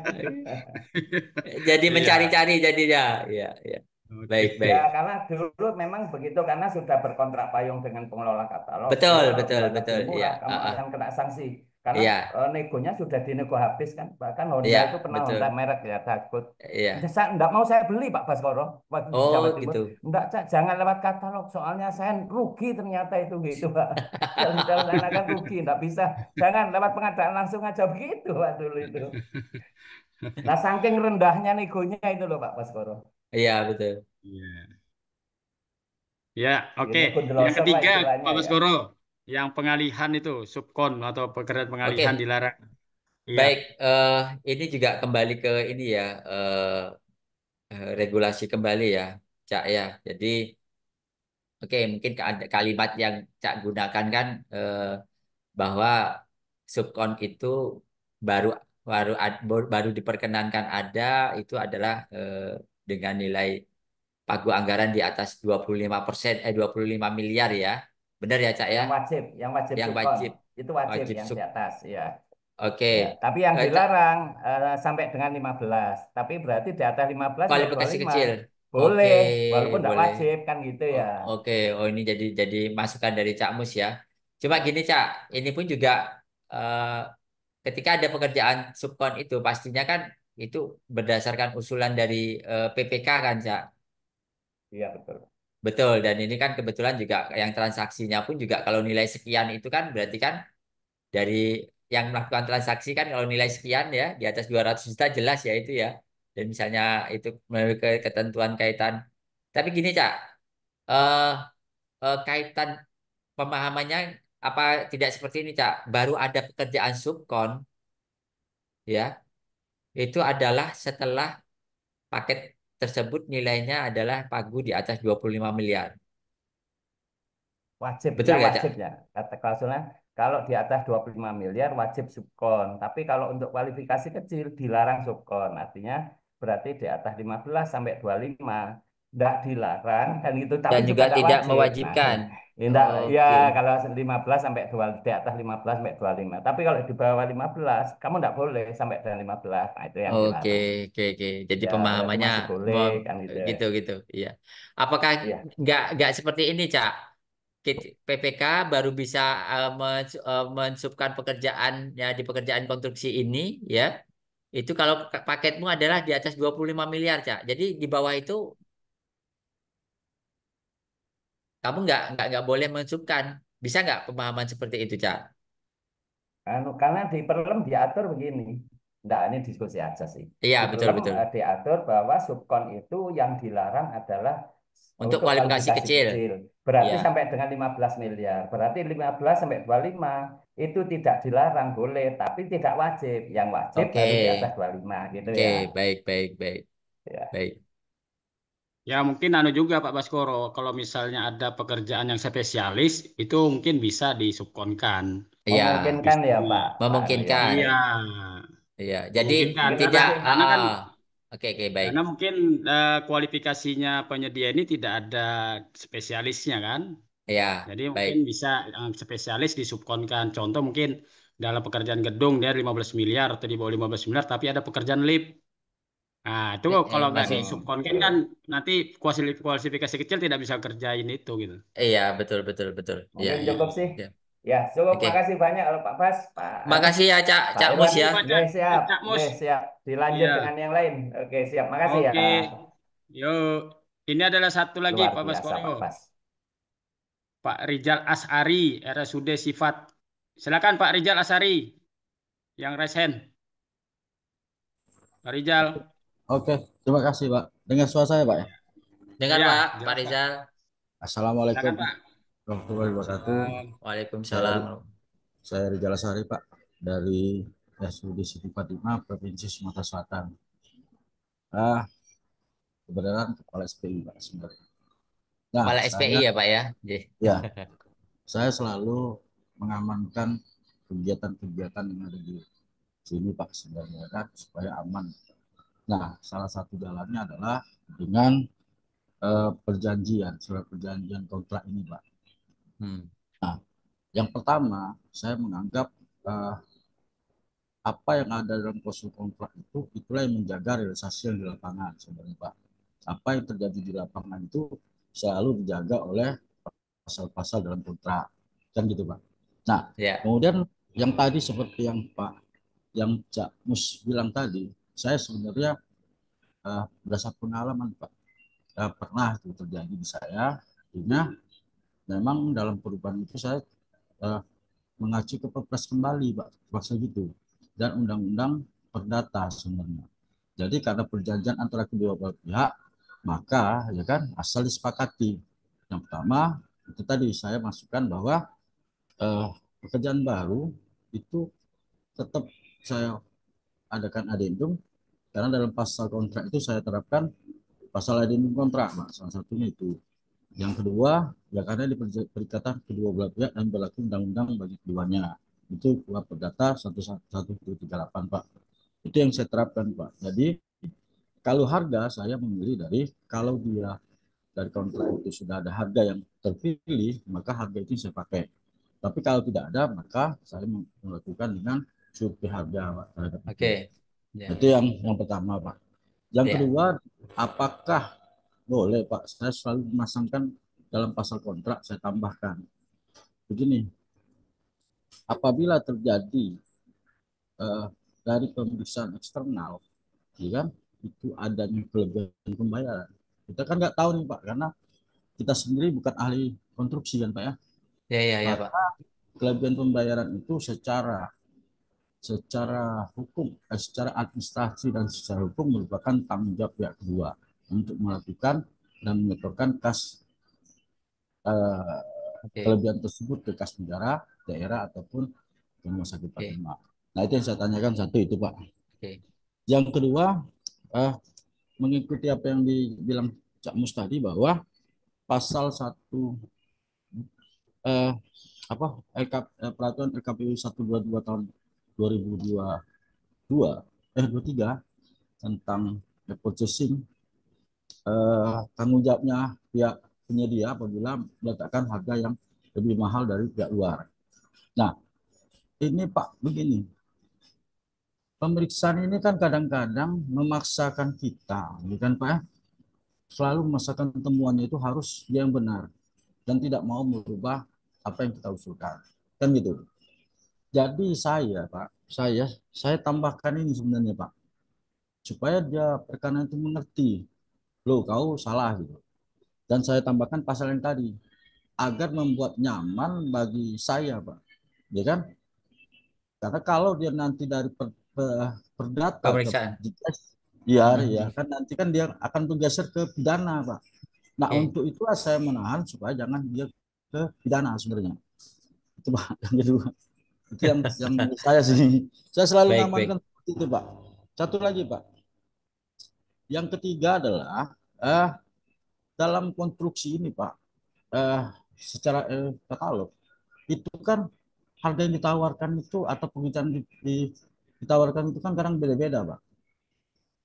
S2: jadi iya. mencari-cari jadi ya, ya, ya. Baik, baik. Ya,
S4: karena dulu memang begitu karena sudah berkontrak payung dengan pengelola katalog. Betul, betul, betul. iya. Kamu akan ah, ah. kena sanksi. Karena yeah. Iya. uh, negonya sudah dinego habis kan. Bahkan Honda yeah, itu pernah betul. Honda merek ya takut. Yeah. Saya enggak mau saya beli Pak Baskoro waktu oh, Jawa Timur. Gitu. Enggak, Cak, jangan lewat katalog. Soalnya saya rugi ternyata itu gitu, Pak.
S2: Jangan
S4: kan lewat rugi, enggak bisa. Jangan lewat pengadaan langsung aja begitu Pak dulu itu. Nah, saking rendahnya negonya itu loh Pak Baskoro.
S2: Iya, betul. Iya.
S1: Yeah. Ya, oke. Okay. Yang ketiga, Pak ya. Baskoro. Ya yang pengalihan
S2: itu subkon
S1: atau pekerjaan pengalihan okay. dilarang.
S2: Iya. Baik, uh, ini juga kembali ke ini ya uh, regulasi kembali ya, Cak ya. Jadi oke okay, mungkin kalimat yang Cak gunakan kan uh, bahwa subkon itu baru baru baru diperkenankan ada itu adalah uh, dengan nilai pagu anggaran di atas 25% eh 25 miliar ya. Benar ya, Cak ya? Yang wajib, yang wajib. Yang wajib.
S4: Itu wajib, wajib yang di atas, ya.
S2: Oke. Okay. Ya, tapi yang eh,
S4: dilarang uh, sampai dengan 15. Tapi berarti di atas 15 ya kualifikasi ya kecil. Boleh, okay, walaupun tidak wajib kan gitu ya.
S2: Oh, oke, okay. oh ini jadi jadi masukan dari Cak Mus ya. Cuma gini Cak, ini pun juga uh, ketika ada pekerjaan subkon itu pastinya kan itu berdasarkan usulan dari uh, PPK kan Cak. Iya betul. Betul, dan ini kan kebetulan juga yang transaksinya pun juga kalau nilai sekian itu kan berarti kan dari yang melakukan transaksi kan kalau nilai sekian ya di atas 200 juta jelas ya itu ya. Dan misalnya itu memiliki ketentuan kaitan. Tapi gini Cak, eh, eh, kaitan pemahamannya apa tidak seperti ini Cak? Baru ada pekerjaan subkon ya. Itu adalah setelah paket tersebut nilainya adalah pagu di atas 25 miliar.
S4: Wajib, Betul ya, wajib ya. Kata klausulnya kalau di atas 25 miliar wajib subkon. Tapi kalau untuk kualifikasi kecil dilarang subkon. Artinya berarti di atas 15 sampai 25 tidak dilarang kan gitu, tapi Dan juga tidak tidak wajib. mewajibkan. Nah, tidak, Oh, ya kalau 15 sampai 2 di atas 15 sampai 25. Tapi kalau di bawah 15 kamu tidak boleh sampai dengan 15. Nah,
S2: itu yang Oke, oke, oke. Jadi Ya, pemahamannya boleh mau, kan gitu. gitu gitu. Iya. Apakah Ya. nggak nggak seperti ini, Cak? PPK baru bisa e, e, uh, pekerjaan ya di pekerjaan konstruksi ini ya. Itu kalau paketmu adalah di atas 25 miliar, Cak. Jadi di bawah itu kamu nggak nggak nggak boleh mensubkan bisa nggak pemahaman seperti itu cak
S4: anu karena di perlem diatur begini Enggak, ini diskusi aja sih. Iya, betul betul. Eh, diatur bahwa subkon itu yang dilarang adalah untuk, kualifikasi, kualifikasi kecil. kecil. Berarti ya. sampai dengan 15 miliar. Berarti 15 sampai 25 itu tidak dilarang boleh, tapi tidak wajib. Yang wajib okay. baru di atas
S2: 25 gitu okay. ya. Oke, baik baik baik. Ya. Baik.
S1: Ya mungkin anu juga Pak Baskoro, kalau misalnya ada pekerjaan yang spesialis itu mungkin bisa disubkonkan.
S2: Iya. Memungkinkan ya gitu.
S1: Pak. Memungkinkan. Iya.
S2: iya. Iya. Jadi Memungkinkan. tidak. Karena, ah, karena kan, ah.
S1: Oke, okay, oke, okay, baik. Karena mungkin uh, kualifikasinya penyedia ini tidak ada spesialisnya kan? Iya. Jadi baik. mungkin bisa um, spesialis disubkonkan. Contoh mungkin dalam pekerjaan gedung dia 15 miliar atau di bawah 15 miliar tapi ada pekerjaan
S2: lift Nah, itu Eh, kalau nggak di
S1: kan nanti kualifikasi kecil tidak bisa kerjain itu gitu.
S2: iya betul betul betul iya ya, iya cukup sih.
S1: Ya.
S4: Ya, cukup. oke Makasih banyak loh Pak Bas, Pak makasih ya Cak Pak Cak Mus ya oke siap. Cak Mus. Oke, siap.
S1: Dilanjut iya. dengan
S4: yang lain. Oke, siap. Makasih ya. Oke.
S1: Yuk. Ini adalah satu lagi Luar Pak pas Pak Pak Rijal Asari, RSUD Sifat. Silakan Pak Rijal Asari yang resen. Pak Rijal.
S3: Oke, terima kasih Pak. Dengan suara saya Pak ya?
S1: Dengan ya, Pak, Pak
S2: Rizal. Assalamualaikum.
S3: Warahmatullahi wabarakatuh. Waalaikumsalam. Saya Rizal Sari Pak dari RSUD Siti Fatimah, Provinsi Sumatera Selatan. Ah, kebenaran kepala SPI Pak sebenarnya. Nah, kepala saya, SPI ya Pak ya? Ya. saya selalu mengamankan kegiatan-kegiatan yang ada di sini Pak sebenarnya kan supaya aman Nah, salah satu jalannya adalah dengan uh, perjanjian, surat perjanjian kontrak ini, Pak. Hmm. Nah, yang pertama, saya menganggap uh, apa yang ada dalam klausul kontrak itu, itulah yang menjaga realisasi yang di lapangan, sebenarnya, Pak. Apa yang terjadi di lapangan itu selalu dijaga oleh pasal-pasal dalam kontrak, kan gitu, Pak. Nah, yeah. kemudian yang tadi seperti yang Pak yang Cak Mus bilang tadi, saya sebenarnya uh, berdasar pengalaman Pak uh, pernah itu terjadi di saya artinya memang dalam perubahan itu saya uh, mengacu ke perpres kembali Pak bahasa gitu dan undang-undang perdata sebenarnya jadi karena perjanjian antara kedua belah pihak maka ya kan asal disepakati yang pertama itu tadi saya masukkan bahwa uh, pekerjaan baru itu tetap saya adakan adendum karena dalam pasal kontrak itu saya terapkan pasal adendum kontrak, Pak. Salah satunya itu. Yang kedua, ya karena di kedua belah pihak dan berlaku undang-undang bagi keduanya. Itu kuat perdata 1138, Pak. Itu yang saya terapkan, Pak. Jadi, kalau harga saya memilih dari kalau dia dari kontrak itu sudah ada harga yang terpilih, maka harga itu saya pakai. Tapi kalau tidak ada, maka saya melakukan dengan survei harga. pak Oke. Okay. Ya. Itu yang yang pertama Pak. Yang ya. kedua, apakah boleh Pak? Saya selalu memasangkan dalam pasal kontrak saya tambahkan begini, apabila terjadi uh, dari pemeriksaan eksternal, ya kan, itu adanya kelebihan pembayaran. Kita kan nggak tahu nih Pak, karena kita sendiri bukan ahli konstruksi kan Pak ya. Ya ya ya Pak. Kelebihan pembayaran itu secara secara hukum, eh, secara administrasi dan secara hukum merupakan tanggung jawab pihak kedua untuk melakukan dan menyetorkan kas eh, okay. kelebihan tersebut ke kas negara, daerah ataupun rumah sakit okay. penerima. Nah itu yang saya tanyakan satu itu pak. Okay. Yang kedua eh, mengikuti apa yang dibilang Cak Mus tadi bahwa pasal satu eh, apa LK, eh, peraturan LKPU 122 tahun 2022 eh 23 tentang purchasing eh, tanggung jawabnya pihak penyedia apabila meletakkan harga yang lebih mahal dari pihak luar. Nah, ini Pak begini. Pemeriksaan ini kan kadang-kadang memaksakan kita, bukan gitu Pak? Ya? Selalu memaksakan temuannya itu harus yang benar dan tidak mau merubah apa yang kita usulkan. Kan gitu. Jadi saya Pak, saya saya tambahkan ini sebenarnya Pak, supaya dia perkanan itu mengerti, loh kau salah gitu. Dan saya tambahkan pasal yang tadi, agar membuat nyaman bagi saya Pak, ya kan? Karena kalau dia nanti dari per, per, perdata
S2: iya hmm. ya kan
S3: nanti kan dia akan bergeser ke pidana Pak. Nah okay. untuk itulah saya menahan supaya jangan dia ke pidana sebenarnya. Itu Pak yang kedua itu yang yang saya sih saya selalu baik, namakan seperti itu pak satu lagi pak yang ketiga adalah eh, dalam konstruksi ini pak eh, secara eh, katalog itu kan harga yang ditawarkan itu atau penghitungan di, di, ditawarkan itu kan kadang beda-beda pak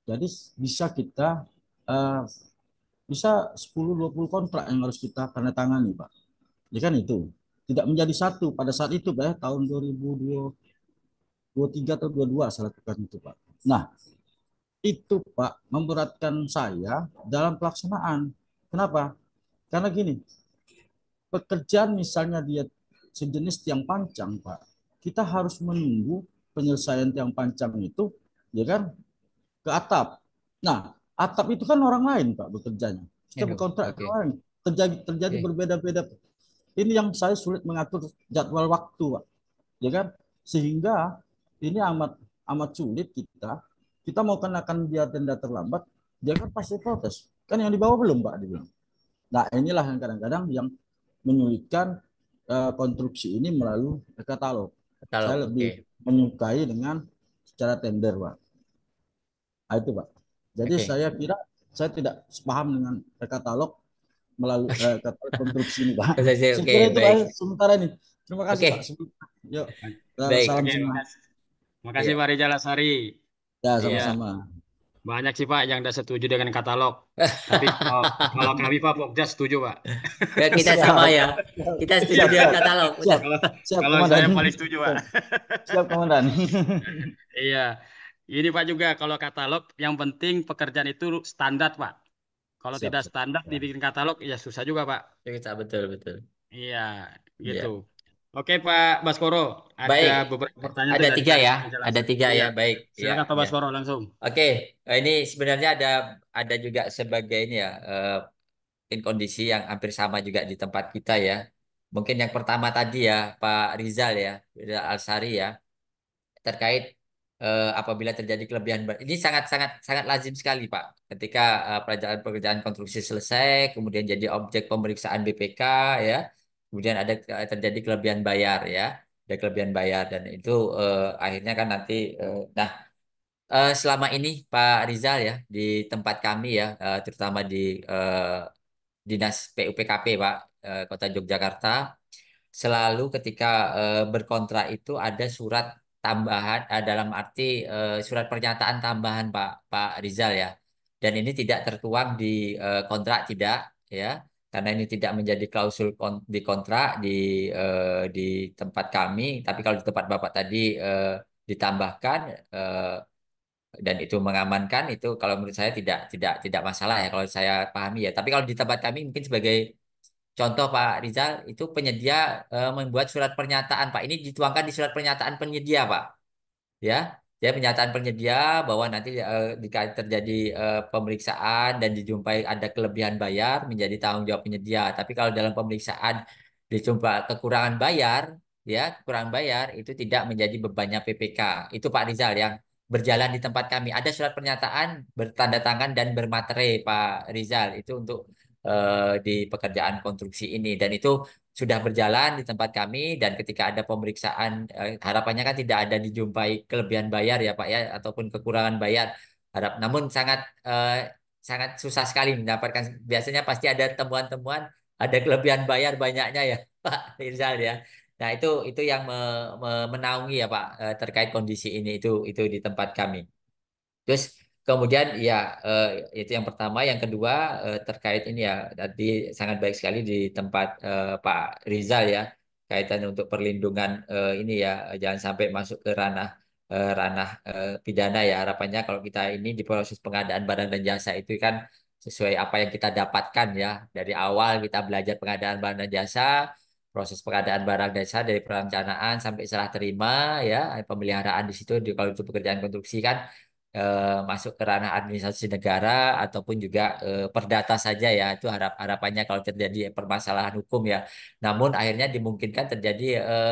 S3: jadi bisa kita eh, bisa 10-20 kontrak yang harus kita tanda tangani pak ya kan itu tidak menjadi satu pada saat itu Pak ya, tahun 2023 atau 22 salah tukar itu Pak. Nah, itu Pak memberatkan saya dalam pelaksanaan. Kenapa? Karena gini, pekerjaan misalnya dia sejenis tiang pancang Pak, kita harus menunggu penyelesaian tiang pancang itu ya kan ke atap. Nah, atap itu kan orang lain Pak bekerjanya. Kita berkontrak okay. orang terjadi terjadi okay. berbeda-beda ini yang saya sulit mengatur jadwal waktu, Pak. Ya kan? Sehingga ini amat amat sulit kita. Kita mau kenakan dia tenda terlambat, dia kan pasti protes. Kan yang dibawa belum, Pak, dibilang. Nah, inilah yang kadang-kadang yang menyulitkan uh, konstruksi ini melalui katalog. katalog saya lebih okay. menyukai dengan secara tender, Pak. Nah, itu, Pak. Jadi okay. saya kira saya tidak sepaham dengan katalog melalui uh, eh, konstruksi ini pak. Oke, okay, Sementara baik. Itu, sementara ini. Terima kasih okay. pak. Yuk, baik. salam okay, semua. kasih ya. Pak Rizal Asari. Ya iya. sama-sama. Ya.
S1: Banyak sih Pak yang tidak setuju dengan katalog. Tapi kalau, kalau kami Pak Pogja setuju
S3: Pak. Ya, kita sama ya. Kita setuju siap, dengan katalog. Siap. Kalau, siap, kalau saya paling setuju Pak. Siap Komandan.
S1: iya. Ini Pak juga kalau katalog yang penting pekerjaan itu standar Pak. Kalau tidak standar ya. dibikin katalog ya
S2: susah juga Pak. Ya, betul betul.
S1: Iya, iya. gitu. Ya. Oke Pak Baskoro, ada baik. beberapa pertanyaan. Ya, ada tiga ya, ada tiga ya, baik. Iya, Silakan ya, Pak iya. Baskoro ya. langsung. Oke,
S2: ini sebenarnya ada ada juga sebagai ini ya, uh, in kondisi yang hampir sama juga di tempat kita ya. Mungkin yang pertama tadi ya Pak Rizal ya, Rizal Alsari ya, terkait uh, apabila terjadi kelebihan berat. Ini sangat-sangat sangat lazim sekali, Pak. Ketika eh, pekerjaan-pekerjaan konstruksi selesai, kemudian jadi objek pemeriksaan BPK ya, kemudian ada eh, terjadi kelebihan bayar ya, ada kelebihan bayar dan itu uh, akhirnya kan nanti uh, nah uh, selama ini Pak Rizal ya di tempat kami ya, uh, terutama di uh, Dinas PUPKP, Pak, uh, Kota Yogyakarta selalu ketika uh, berkontrak itu ada surat tambahan uh, dalam arti uh, surat pernyataan tambahan Pak Pak Rizal ya. Dan ini tidak tertuang di uh, kontrak tidak ya. Karena ini tidak menjadi klausul kon di kontrak di uh, di tempat kami, tapi kalau di tempat Bapak tadi uh, ditambahkan uh, dan itu mengamankan itu kalau menurut saya tidak tidak tidak masalah ya kalau saya pahami ya. Tapi kalau di tempat kami mungkin sebagai Contoh Pak Rizal, itu penyedia eh, membuat surat pernyataan Pak. Ini dituangkan di surat pernyataan penyedia Pak. Ya, ya pernyataan penyedia bahwa nanti eh, jika terjadi eh, pemeriksaan dan dijumpai ada kelebihan bayar menjadi tanggung jawab penyedia. Tapi kalau dalam pemeriksaan dijumpai kekurangan bayar, ya kurang bayar itu tidak menjadi bebannya PPK. Itu Pak Rizal yang berjalan di tempat kami. Ada surat pernyataan bertanda tangan dan bermaterai Pak Rizal itu untuk Eh, di pekerjaan konstruksi ini dan itu sudah berjalan di tempat kami dan ketika ada pemeriksaan eh, harapannya kan tidak ada dijumpai kelebihan bayar ya Pak ya ataupun kekurangan bayar harap namun sangat eh, sangat susah sekali mendapatkan biasanya pasti ada temuan-temuan
S3: ada kelebihan
S2: bayar banyaknya ya Pak Irzal ya nah itu itu yang me, me, menaungi ya Pak eh, terkait kondisi ini itu itu di tempat kami terus Kemudian ya eh, itu yang pertama, yang kedua eh, terkait ini ya tadi sangat baik sekali di tempat eh, Pak Rizal ya kaitannya untuk perlindungan ini ya jangan sampai masuk ke ranah ranah pidana ya harapannya kalau kita ini di proses pengadaan barang dan jasa itu kan sesuai apa yang kita dapatkan ya dari awal kita belajar pengadaan barang dan jasa proses pengadaan barang dan jasa dari perencanaan sampai serah terima ya pemeliharaan di situ kalau itu pekerjaan konstruksi kan eh, masuk ke ranah administrasi negara ataupun juga eh, perdata saja ya itu harap harapannya kalau terjadi permasalahan hukum ya namun akhirnya dimungkinkan terjadi eh,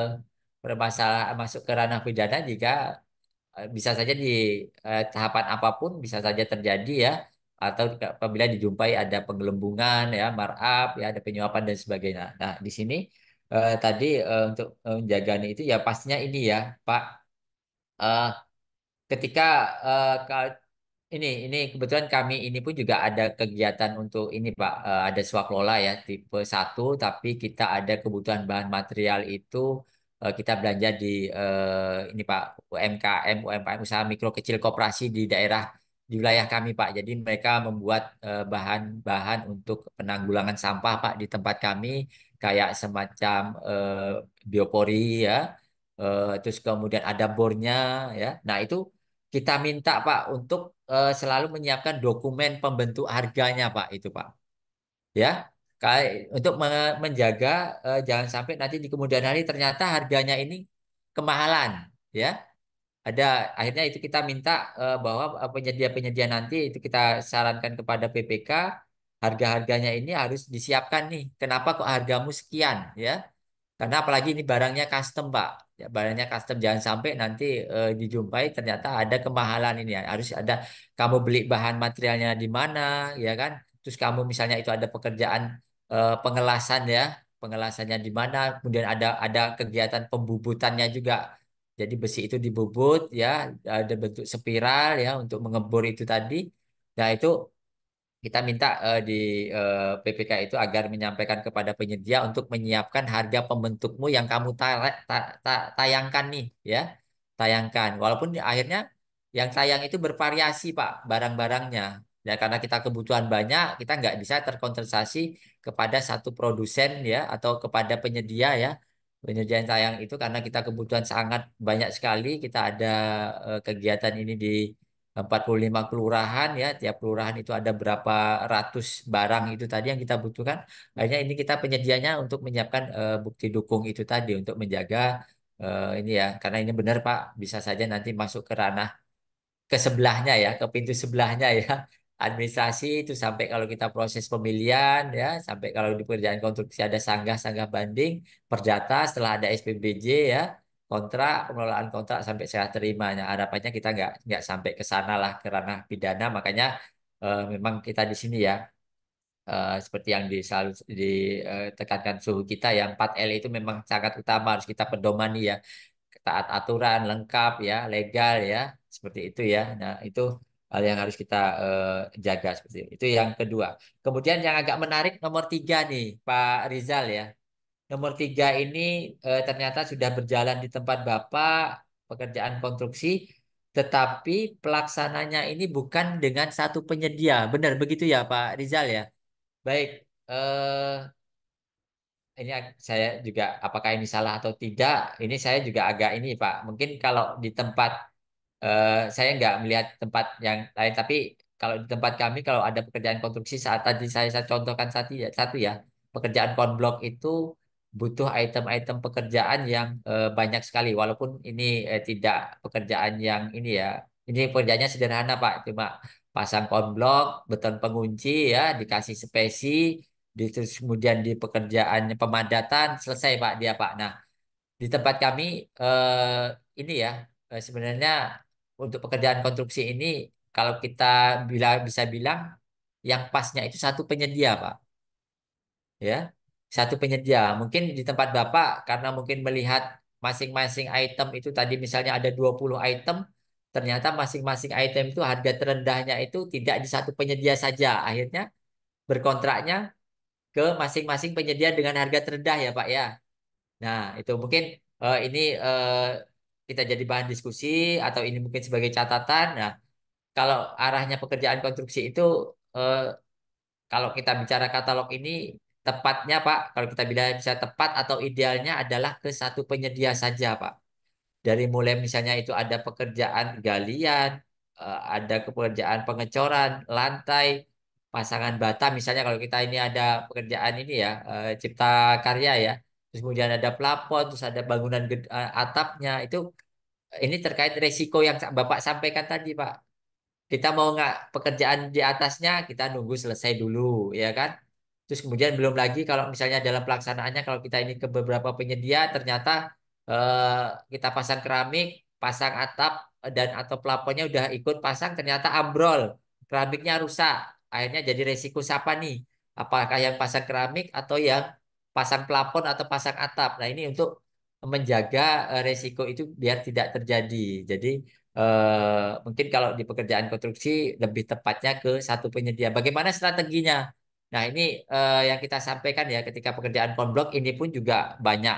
S2: permasalahan masuk ke ranah pidana jika eh, bisa saja di eh, tahapan apapun bisa saja terjadi ya atau apabila dijumpai ada penggelembungan ya markup ya ada penyuapan dan sebagainya nah di sini eh, tadi eh, untuk menjaganya itu ya pastinya ini ya Pak eh, ketika uh, ini ini kebetulan kami ini pun juga ada kegiatan untuk ini Pak uh, ada swaklola ya tipe satu tapi kita ada kebutuhan bahan material itu uh, kita belanja di uh, ini Pak UMKM UMKM usaha mikro kecil kooperasi di daerah di wilayah kami Pak. Jadi mereka membuat bahan-bahan untuk penanggulangan sampah Pak di tempat kami kayak semacam biopori ya. terus kemudian ada bornya ya. Nah, itu kita minta Pak untuk uh, selalu menyiapkan dokumen pembentuk harganya Pak itu Pak. Ya, untuk menjaga uh, jangan sampai nanti di kemudian hari ternyata harganya ini kemahalan ya. Ada akhirnya itu kita minta uh, bahwa penyedia-penyedia nanti itu kita sarankan kepada PPK harga-harganya ini harus disiapkan nih. Kenapa kok hargamu sekian ya? Karena apalagi ini barangnya custom Pak ya, barangnya custom jangan sampai nanti eh, dijumpai ternyata ada kemahalan ini ya harus ada kamu beli bahan materialnya di mana ya kan terus kamu misalnya itu ada pekerjaan eh, pengelasan ya pengelasannya di mana kemudian ada ada kegiatan pembubutannya juga jadi besi itu dibubut ya ada bentuk spiral ya untuk mengebor itu tadi nah itu kita minta uh, di uh, eh, PPK itu agar menyampaikan kepada penyedia untuk menyiapkan harga pembentukmu yang kamu ta ta ta tayangkan nih ya tayangkan walaupun akhirnya yang tayang itu bervariasi pak barang-barangnya ya karena kita kebutuhan banyak kita nggak bisa terkonsentrasi kepada satu produsen ya atau kepada penyedia ya penyedia yang tayang itu karena kita kebutuhan sangat banyak sekali kita ada uh, kegiatan ini di 45 kelurahan ya tiap kelurahan itu ada berapa ratus barang itu tadi yang kita butuhkan hanya ini kita penyediaannya untuk menyiapkan uh, bukti dukung itu tadi untuk menjaga uh, ini ya karena ini benar Pak bisa saja nanti masuk ke ranah ke sebelahnya ya ke pintu sebelahnya ya administrasi itu sampai kalau kita proses pemilihan ya sampai kalau di pekerjaan konstruksi ada sanggah sanggah banding perjata setelah ada SPBJ ya kontrak pengelolaan kontrak sampai saya terimanya harapannya kita nggak nggak sampai ke sana lah ke ranah pidana makanya eh, memang kita di sini ya eh, seperti yang di, selalu eh, ditekankan suhu kita ya 4L itu memang sangat utama harus kita pedomani ya taat aturan lengkap ya legal ya seperti itu ya nah itu hal yang harus kita eh, jaga seperti itu. itu yang kedua kemudian yang agak menarik nomor tiga nih Pak Rizal ya nomor tiga ini eh, ternyata sudah berjalan di tempat Bapak pekerjaan konstruksi, tetapi pelaksananya ini bukan dengan satu penyedia. Benar begitu ya Pak Rizal ya? Baik, eh, ini saya juga apakah ini salah atau tidak? Ini saya juga agak ini Pak. Mungkin kalau di tempat eh, saya nggak melihat tempat yang lain, tapi kalau di tempat kami kalau ada pekerjaan konstruksi saat tadi saya, saya contohkan satu ya, satu ya pekerjaan konblok itu butuh item-item pekerjaan yang uh, banyak sekali walaupun ini uh, tidak pekerjaan yang ini ya ini pekerjaannya sederhana Pak cuma pasang konblok beton pengunci ya dikasih spesi di, terus kemudian di pekerjaan pemadatan selesai Pak dia Pak nah di tempat kami uh, ini ya uh, sebenarnya untuk pekerjaan konstruksi ini kalau kita bila, bisa bilang yang pasnya itu satu penyedia Pak ya satu penyedia. Mungkin di tempat Bapak karena mungkin melihat masing-masing item itu tadi misalnya ada 20 item, ternyata masing-masing item itu harga terendahnya itu tidak di satu penyedia saja. Akhirnya berkontraknya ke masing-masing penyedia dengan harga terendah ya Pak ya. Nah, itu mungkin uh, ini uh, kita jadi bahan diskusi atau ini mungkin sebagai catatan. Nah, kalau arahnya pekerjaan konstruksi itu uh, kalau kita bicara katalog ini Tepatnya Pak, kalau kita bilang bisa tepat atau idealnya adalah ke satu penyedia saja Pak. Dari mulai misalnya itu ada pekerjaan galian, eh, ada pekerjaan pengecoran lantai, pasangan bata misalnya kalau kita ini ada pekerjaan ini ya, eh, cipta karya ya. Terus kemudian ada plafon, terus ada bangunan eh, atapnya itu ini terkait resiko yang Bapak sampaikan tadi, Pak. Kita mau nggak pekerjaan di atasnya, kita nunggu selesai dulu, ya kan? Terus kemudian belum lagi kalau misalnya dalam pelaksanaannya kalau kita ini ke beberapa penyedia ternyata eh, kita pasang keramik, pasang atap eh, dan atau plafonnya udah ikut pasang ternyata ambrol, keramiknya rusak. Akhirnya jadi resiko siapa nih? Apakah yang pasang keramik atau yang pasang plafon atau pasang atap? Nah, ini untuk menjaga eh, resiko itu biar tidak terjadi. Jadi eh, mungkin kalau di pekerjaan konstruksi lebih tepatnya ke satu penyedia. Bagaimana strateginya? Nah, ini uh, yang kita sampaikan ya ketika pekerjaan konblok ini pun juga banyak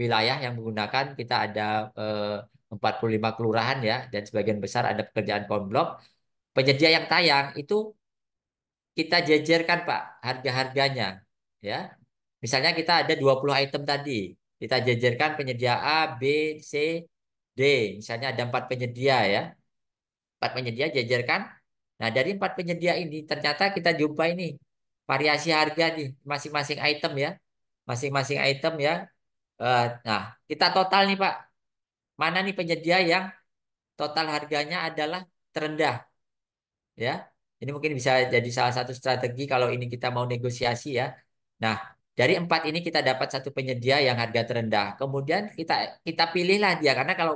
S2: wilayah yang menggunakan kita ada eh, uh, 45 kelurahan ya dan sebagian besar ada pekerjaan konblok. Penyedia yang tayang itu kita jajarkan Pak harga-harganya ya. Misalnya kita ada 20 item tadi, kita jajarkan penyedia A, B, C, D. Misalnya ada empat penyedia ya. Empat penyedia jajarkan Nah, dari empat penyedia ini ternyata kita jumpa ini variasi harga di masing-masing item ya masing-masing item ya eh, nah kita total nih Pak mana nih penyedia yang total harganya adalah terendah ya ini mungkin bisa jadi salah satu strategi kalau ini kita mau negosiasi ya nah dari empat ini kita dapat satu penyedia yang harga terendah kemudian kita kita pilihlah dia karena kalau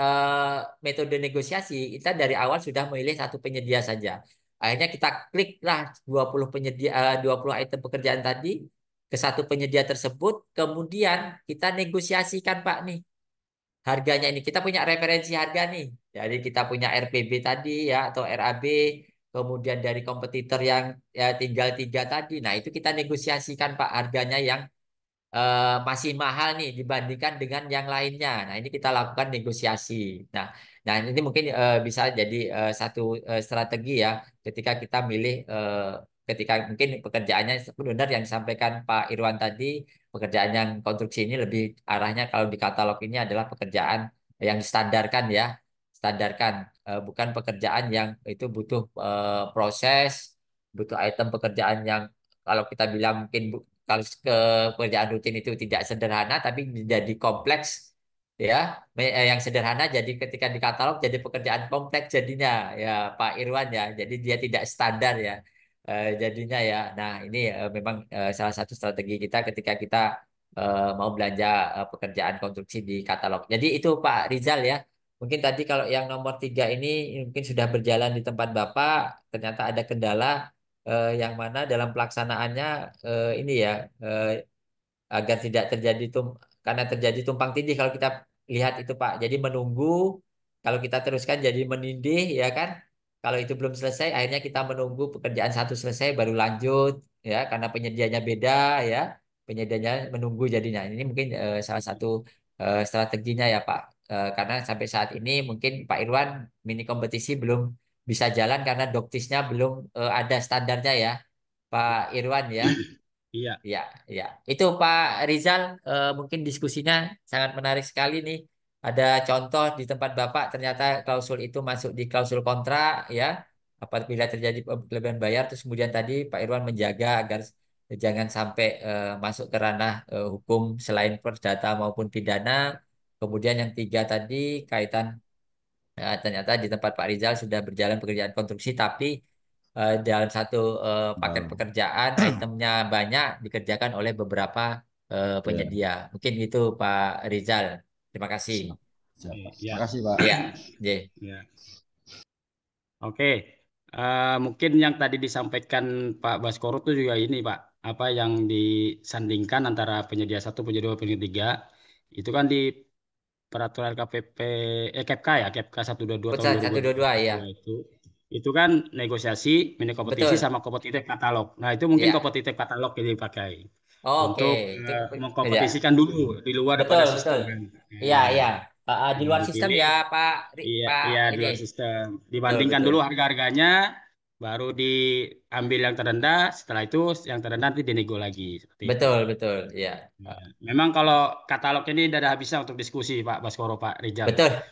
S2: uh, metode negosiasi kita dari awal sudah memilih satu penyedia saja Akhirnya kita kliklah 20 penyedia 20 eh, item pekerjaan tadi ke satu penyedia tersebut, kemudian kita negosiasikan Pak nih harganya ini. Kita punya referensi harga nih. Jadi kita punya RPB tadi ya atau RAB, kemudian dari kompetitor yang ya tinggal tiga tadi. Nah, itu kita negosiasikan Pak harganya yang eh, masih mahal nih dibandingkan dengan yang lainnya. Nah, ini kita lakukan negosiasi. Nah, Nah, ini mungkin uh, bisa jadi uh, satu uh, strategi ya ketika kita milih uh, ketika mungkin pekerjaannya benar yang disampaikan Pak Irwan tadi, pekerjaan yang konstruksi ini lebih arahnya kalau di katalog ini adalah pekerjaan yang standarkan ya, standarkan uh, bukan pekerjaan yang itu butuh uh, proses, butuh item pekerjaan yang kalau kita bilang mungkin kalau ke pekerjaan rutin itu tidak sederhana tapi menjadi kompleks ya eh, yang sederhana jadi ketika di katalog jadi pekerjaan kompleks jadinya ya Pak Irwan ya jadi dia tidak standar ya eh, jadinya ya nah ini eh, memang salah satu strategi kita ketika kita mau belanja pekerjaan konstruksi di katalog jadi itu Pak Rizal ya mungkin tadi kalau yang nomor tiga ini mungkin sudah berjalan di tempat Bapak ternyata ada kendala yang mana dalam pelaksanaannya ini ya agar tidak terjadi tum karena terjadi tumpang tindih kalau kita lihat itu Pak. Jadi menunggu kalau kita teruskan jadi menindih ya kan. Kalau itu belum selesai akhirnya kita menunggu pekerjaan satu selesai baru lanjut ya karena penyediaannya beda ya. Penyediaannya menunggu jadinya. Ini mungkin uh, salah satu uh, strateginya ya Pak. Uh, karena sampai saat ini mungkin Pak Irwan mini kompetisi belum bisa jalan karena doktisnya belum ada standarnya ya Pak Irwan ya. Iya. Iya, iya. Itu Pak Rizal eh, mungkin diskusinya sangat menarik sekali nih. Ada contoh di tempat Bapak ternyata klausul itu masuk di klausul kontrak ya. Apabila terjadi kelebihan bayar terus kemudian tadi Pak Irwan menjaga agar jangan sampai eh, masuk ke ranah eh, hukum selain perdata maupun pidana. Kemudian yang tiga tadi kaitan eh, ternyata di tempat Pak Rizal sudah berjalan pekerjaan konstruksi, tapi uh, dalam satu uh, paket pekerjaan itemnya banyak dikerjakan oleh beberapa uh, penyedia. Mungkin itu Pak Rizal. Terima kasih.
S3: Iya. Terima kasih Pak. Iya. Yeah. Iya.
S1: Oke. Okay. Uh, mungkin yang tadi disampaikan Pak Baskoro itu juga ini Pak, apa yang disandingkan antara penyedia satu, penyedia dua, penyedia tiga, itu kan di peraturan KPP eh KPK ya, KPK 122 tahun 122 ya. Itu itu kan negosiasi, mini kompetisi Betul. sama kompetitif katalog. Nah, itu mungkin yeah. kompetitif katalog yang dipakai. Oh, untuk okay. uh, eh, mengkompetisikan yeah. dulu di luar betul, daripada sistem. Iya, nah, iya. Ya. Uh, di luar sistem ya,
S2: Pak. Iya, Pak, iya, di luar
S1: sistem. Dibandingkan betul. dulu harga-harganya baru diambil yang terendah setelah itu yang terendah nanti dinego lagi
S2: seperti betul itu. betul ya
S1: memang kalau katalog ini tidak ada habisnya untuk diskusi Pak Baskoro Pak Rijal betul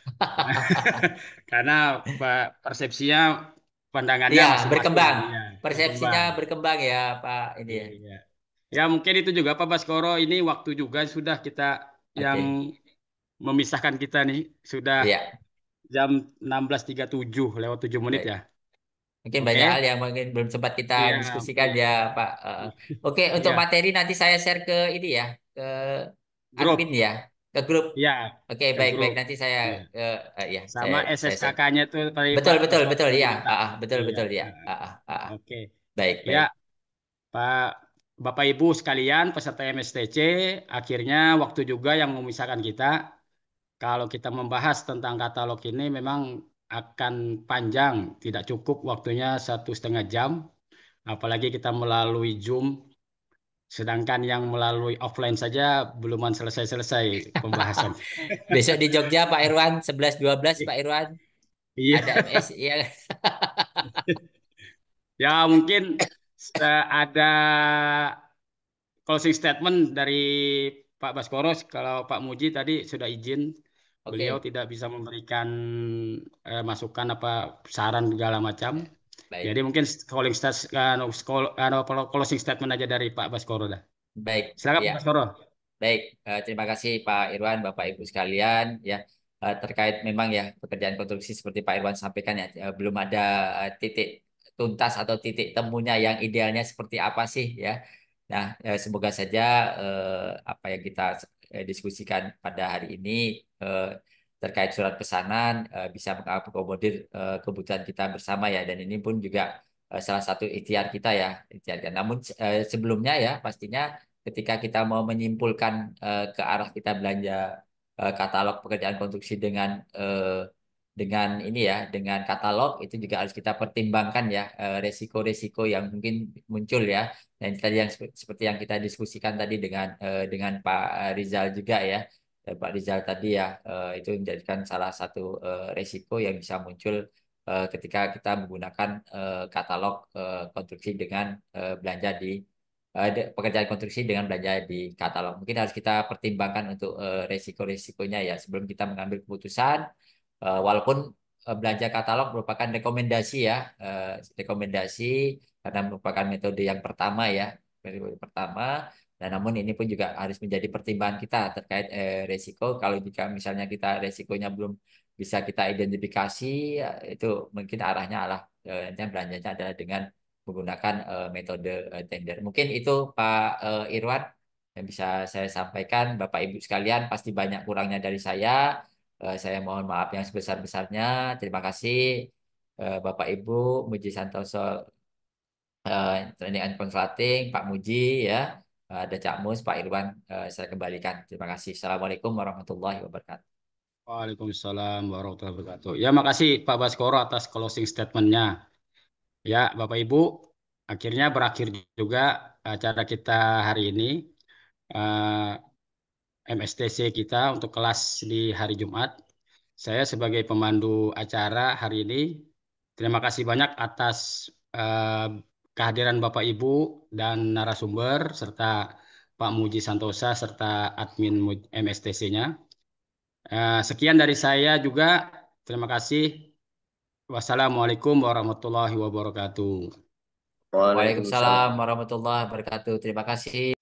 S1: karena Pak persepsinya pandangannya ya, berkembang ya, persepsinya berkembang. berkembang ya Pak ini ya. ya ya mungkin itu juga Pak Baskoro ini waktu juga sudah kita okay. yang memisahkan kita nih sudah iya. ya. jam 16.37 lewat 7 menit ya Mungkin okay. banyak hal yang
S2: mungkin belum sempat kita yeah, diskusikan ya, Pak. Uh, Oke, okay, untuk yeah. materi nanti saya share ke ini ya, ke grup. admin ya, ke grup. Ya. Yeah, Oke, okay, baik-baik nanti saya yeah. uh, uh, ya. Sama ssk nya tuh Betul, betul, betul iya. ah, ah, betul ya. uh, betul, betul ya. Uh, uh,
S1: uh. Oke. Baik, iya. baik. Ya. Pak Bapak Ibu sekalian peserta MSTC, akhirnya waktu juga yang memisahkan kita. Kalau kita membahas tentang katalog ini memang akan panjang, tidak cukup waktunya satu setengah jam, apalagi kita melalui Zoom, sedangkan yang melalui offline saja belum selesai-selesai pembahasan. Besok di
S2: Jogja Pak Irwan, 11-12 Pak Irwan, iya. ada MS, ya. ya mungkin eh, ada
S1: closing statement dari Pak Baskoros, kalau Pak Muji tadi sudah izin Beliau tidak bisa memberikan eh, masukan apa saran segala macam. Baik. Jadi mungkin calling stats uh, closing statement aja dari Pak Baskoro dah.
S2: Baik. Silakan ya. Pak Baskoro. Baik, uh, terima kasih Pak Irwan, Bapak Ibu sekalian ya. Uh, terkait memang ya pekerjaan konstruksi seperti Pak Irwan sampaikan ya uh, belum ada uh, titik tuntas atau titik temunya yang idealnya seperti apa sih ya. Nah, semoga saja eh, apa yang kita eh, diskusikan pada hari ini eh, terkait surat pesanan eh, bisa mengakomodir eh, kebutuhan kita bersama ya dan ini pun juga eh, salah satu ikhtiar kita ya ikhtiar Namun eh, sebelumnya ya pastinya ketika kita mau menyimpulkan eh, ke arah kita belanja eh, katalog pekerjaan konstruksi dengan eh, dengan ini ya, dengan katalog itu juga harus kita pertimbangkan ya eh, resiko-resiko yang mungkin muncul ya. Dan tadi yang seperti yang kita diskusikan tadi dengan eh, dengan Pak Rizal juga ya, eh, Pak Rizal tadi ya itu menjadikan salah satu resiko yang bisa muncul ketika kita menggunakan katalog konstruksi dengan belanja di pekerjaan konstruksi dengan belanja di katalog. Mungkin harus kita pertimbangkan untuk resiko-resikonya ya sebelum kita mengambil keputusan uh, walaupun eh, belanja katalog merupakan rekomendasi ya uh, rekomendasi karena merupakan metode yang pertama ya metode pertama dan namun ini pun juga harus menjadi pertimbangan kita terkait eh, resiko. Kalau jika misalnya kita resikonya belum bisa kita identifikasi, ya, itu mungkin arahnya arah eh, belanjanya adalah dengan menggunakan eh, metode eh, tender. Mungkin itu Pak eh, Irwan yang bisa saya sampaikan, Bapak Ibu sekalian pasti banyak kurangnya dari saya. Eh, saya mohon maaf yang sebesar-besarnya. Terima kasih eh, Bapak Ibu Muji Santoso uh, Training and Consulting, Pak Muji ya. Uh, ada Cak Mus, Pak Irwan, saya kembalikan. Terima kasih. Assalamualaikum warahmatullahi wabarakatuh.
S1: Waalaikumsalam warahmatullahi wabarakatuh. Ya, makasih Pak Baskoro atas closing statementnya. Ya, Bapak Ibu, akhirnya berakhir juga acara kita hari ini. Uh, MSTC kita untuk kelas di hari Jumat. Saya sebagai pemandu acara hari ini, terima kasih banyak atas eh, kehadiran Bapak Ibu dan narasumber serta Pak Muji Santosa serta admin MSTC-nya. Eh, sekian dari saya juga. Terima kasih. Wassalamualaikum warahmatullahi
S2: wabarakatuh. Waalaikumsalam warahmatullahi wabarakatuh. Terima kasih.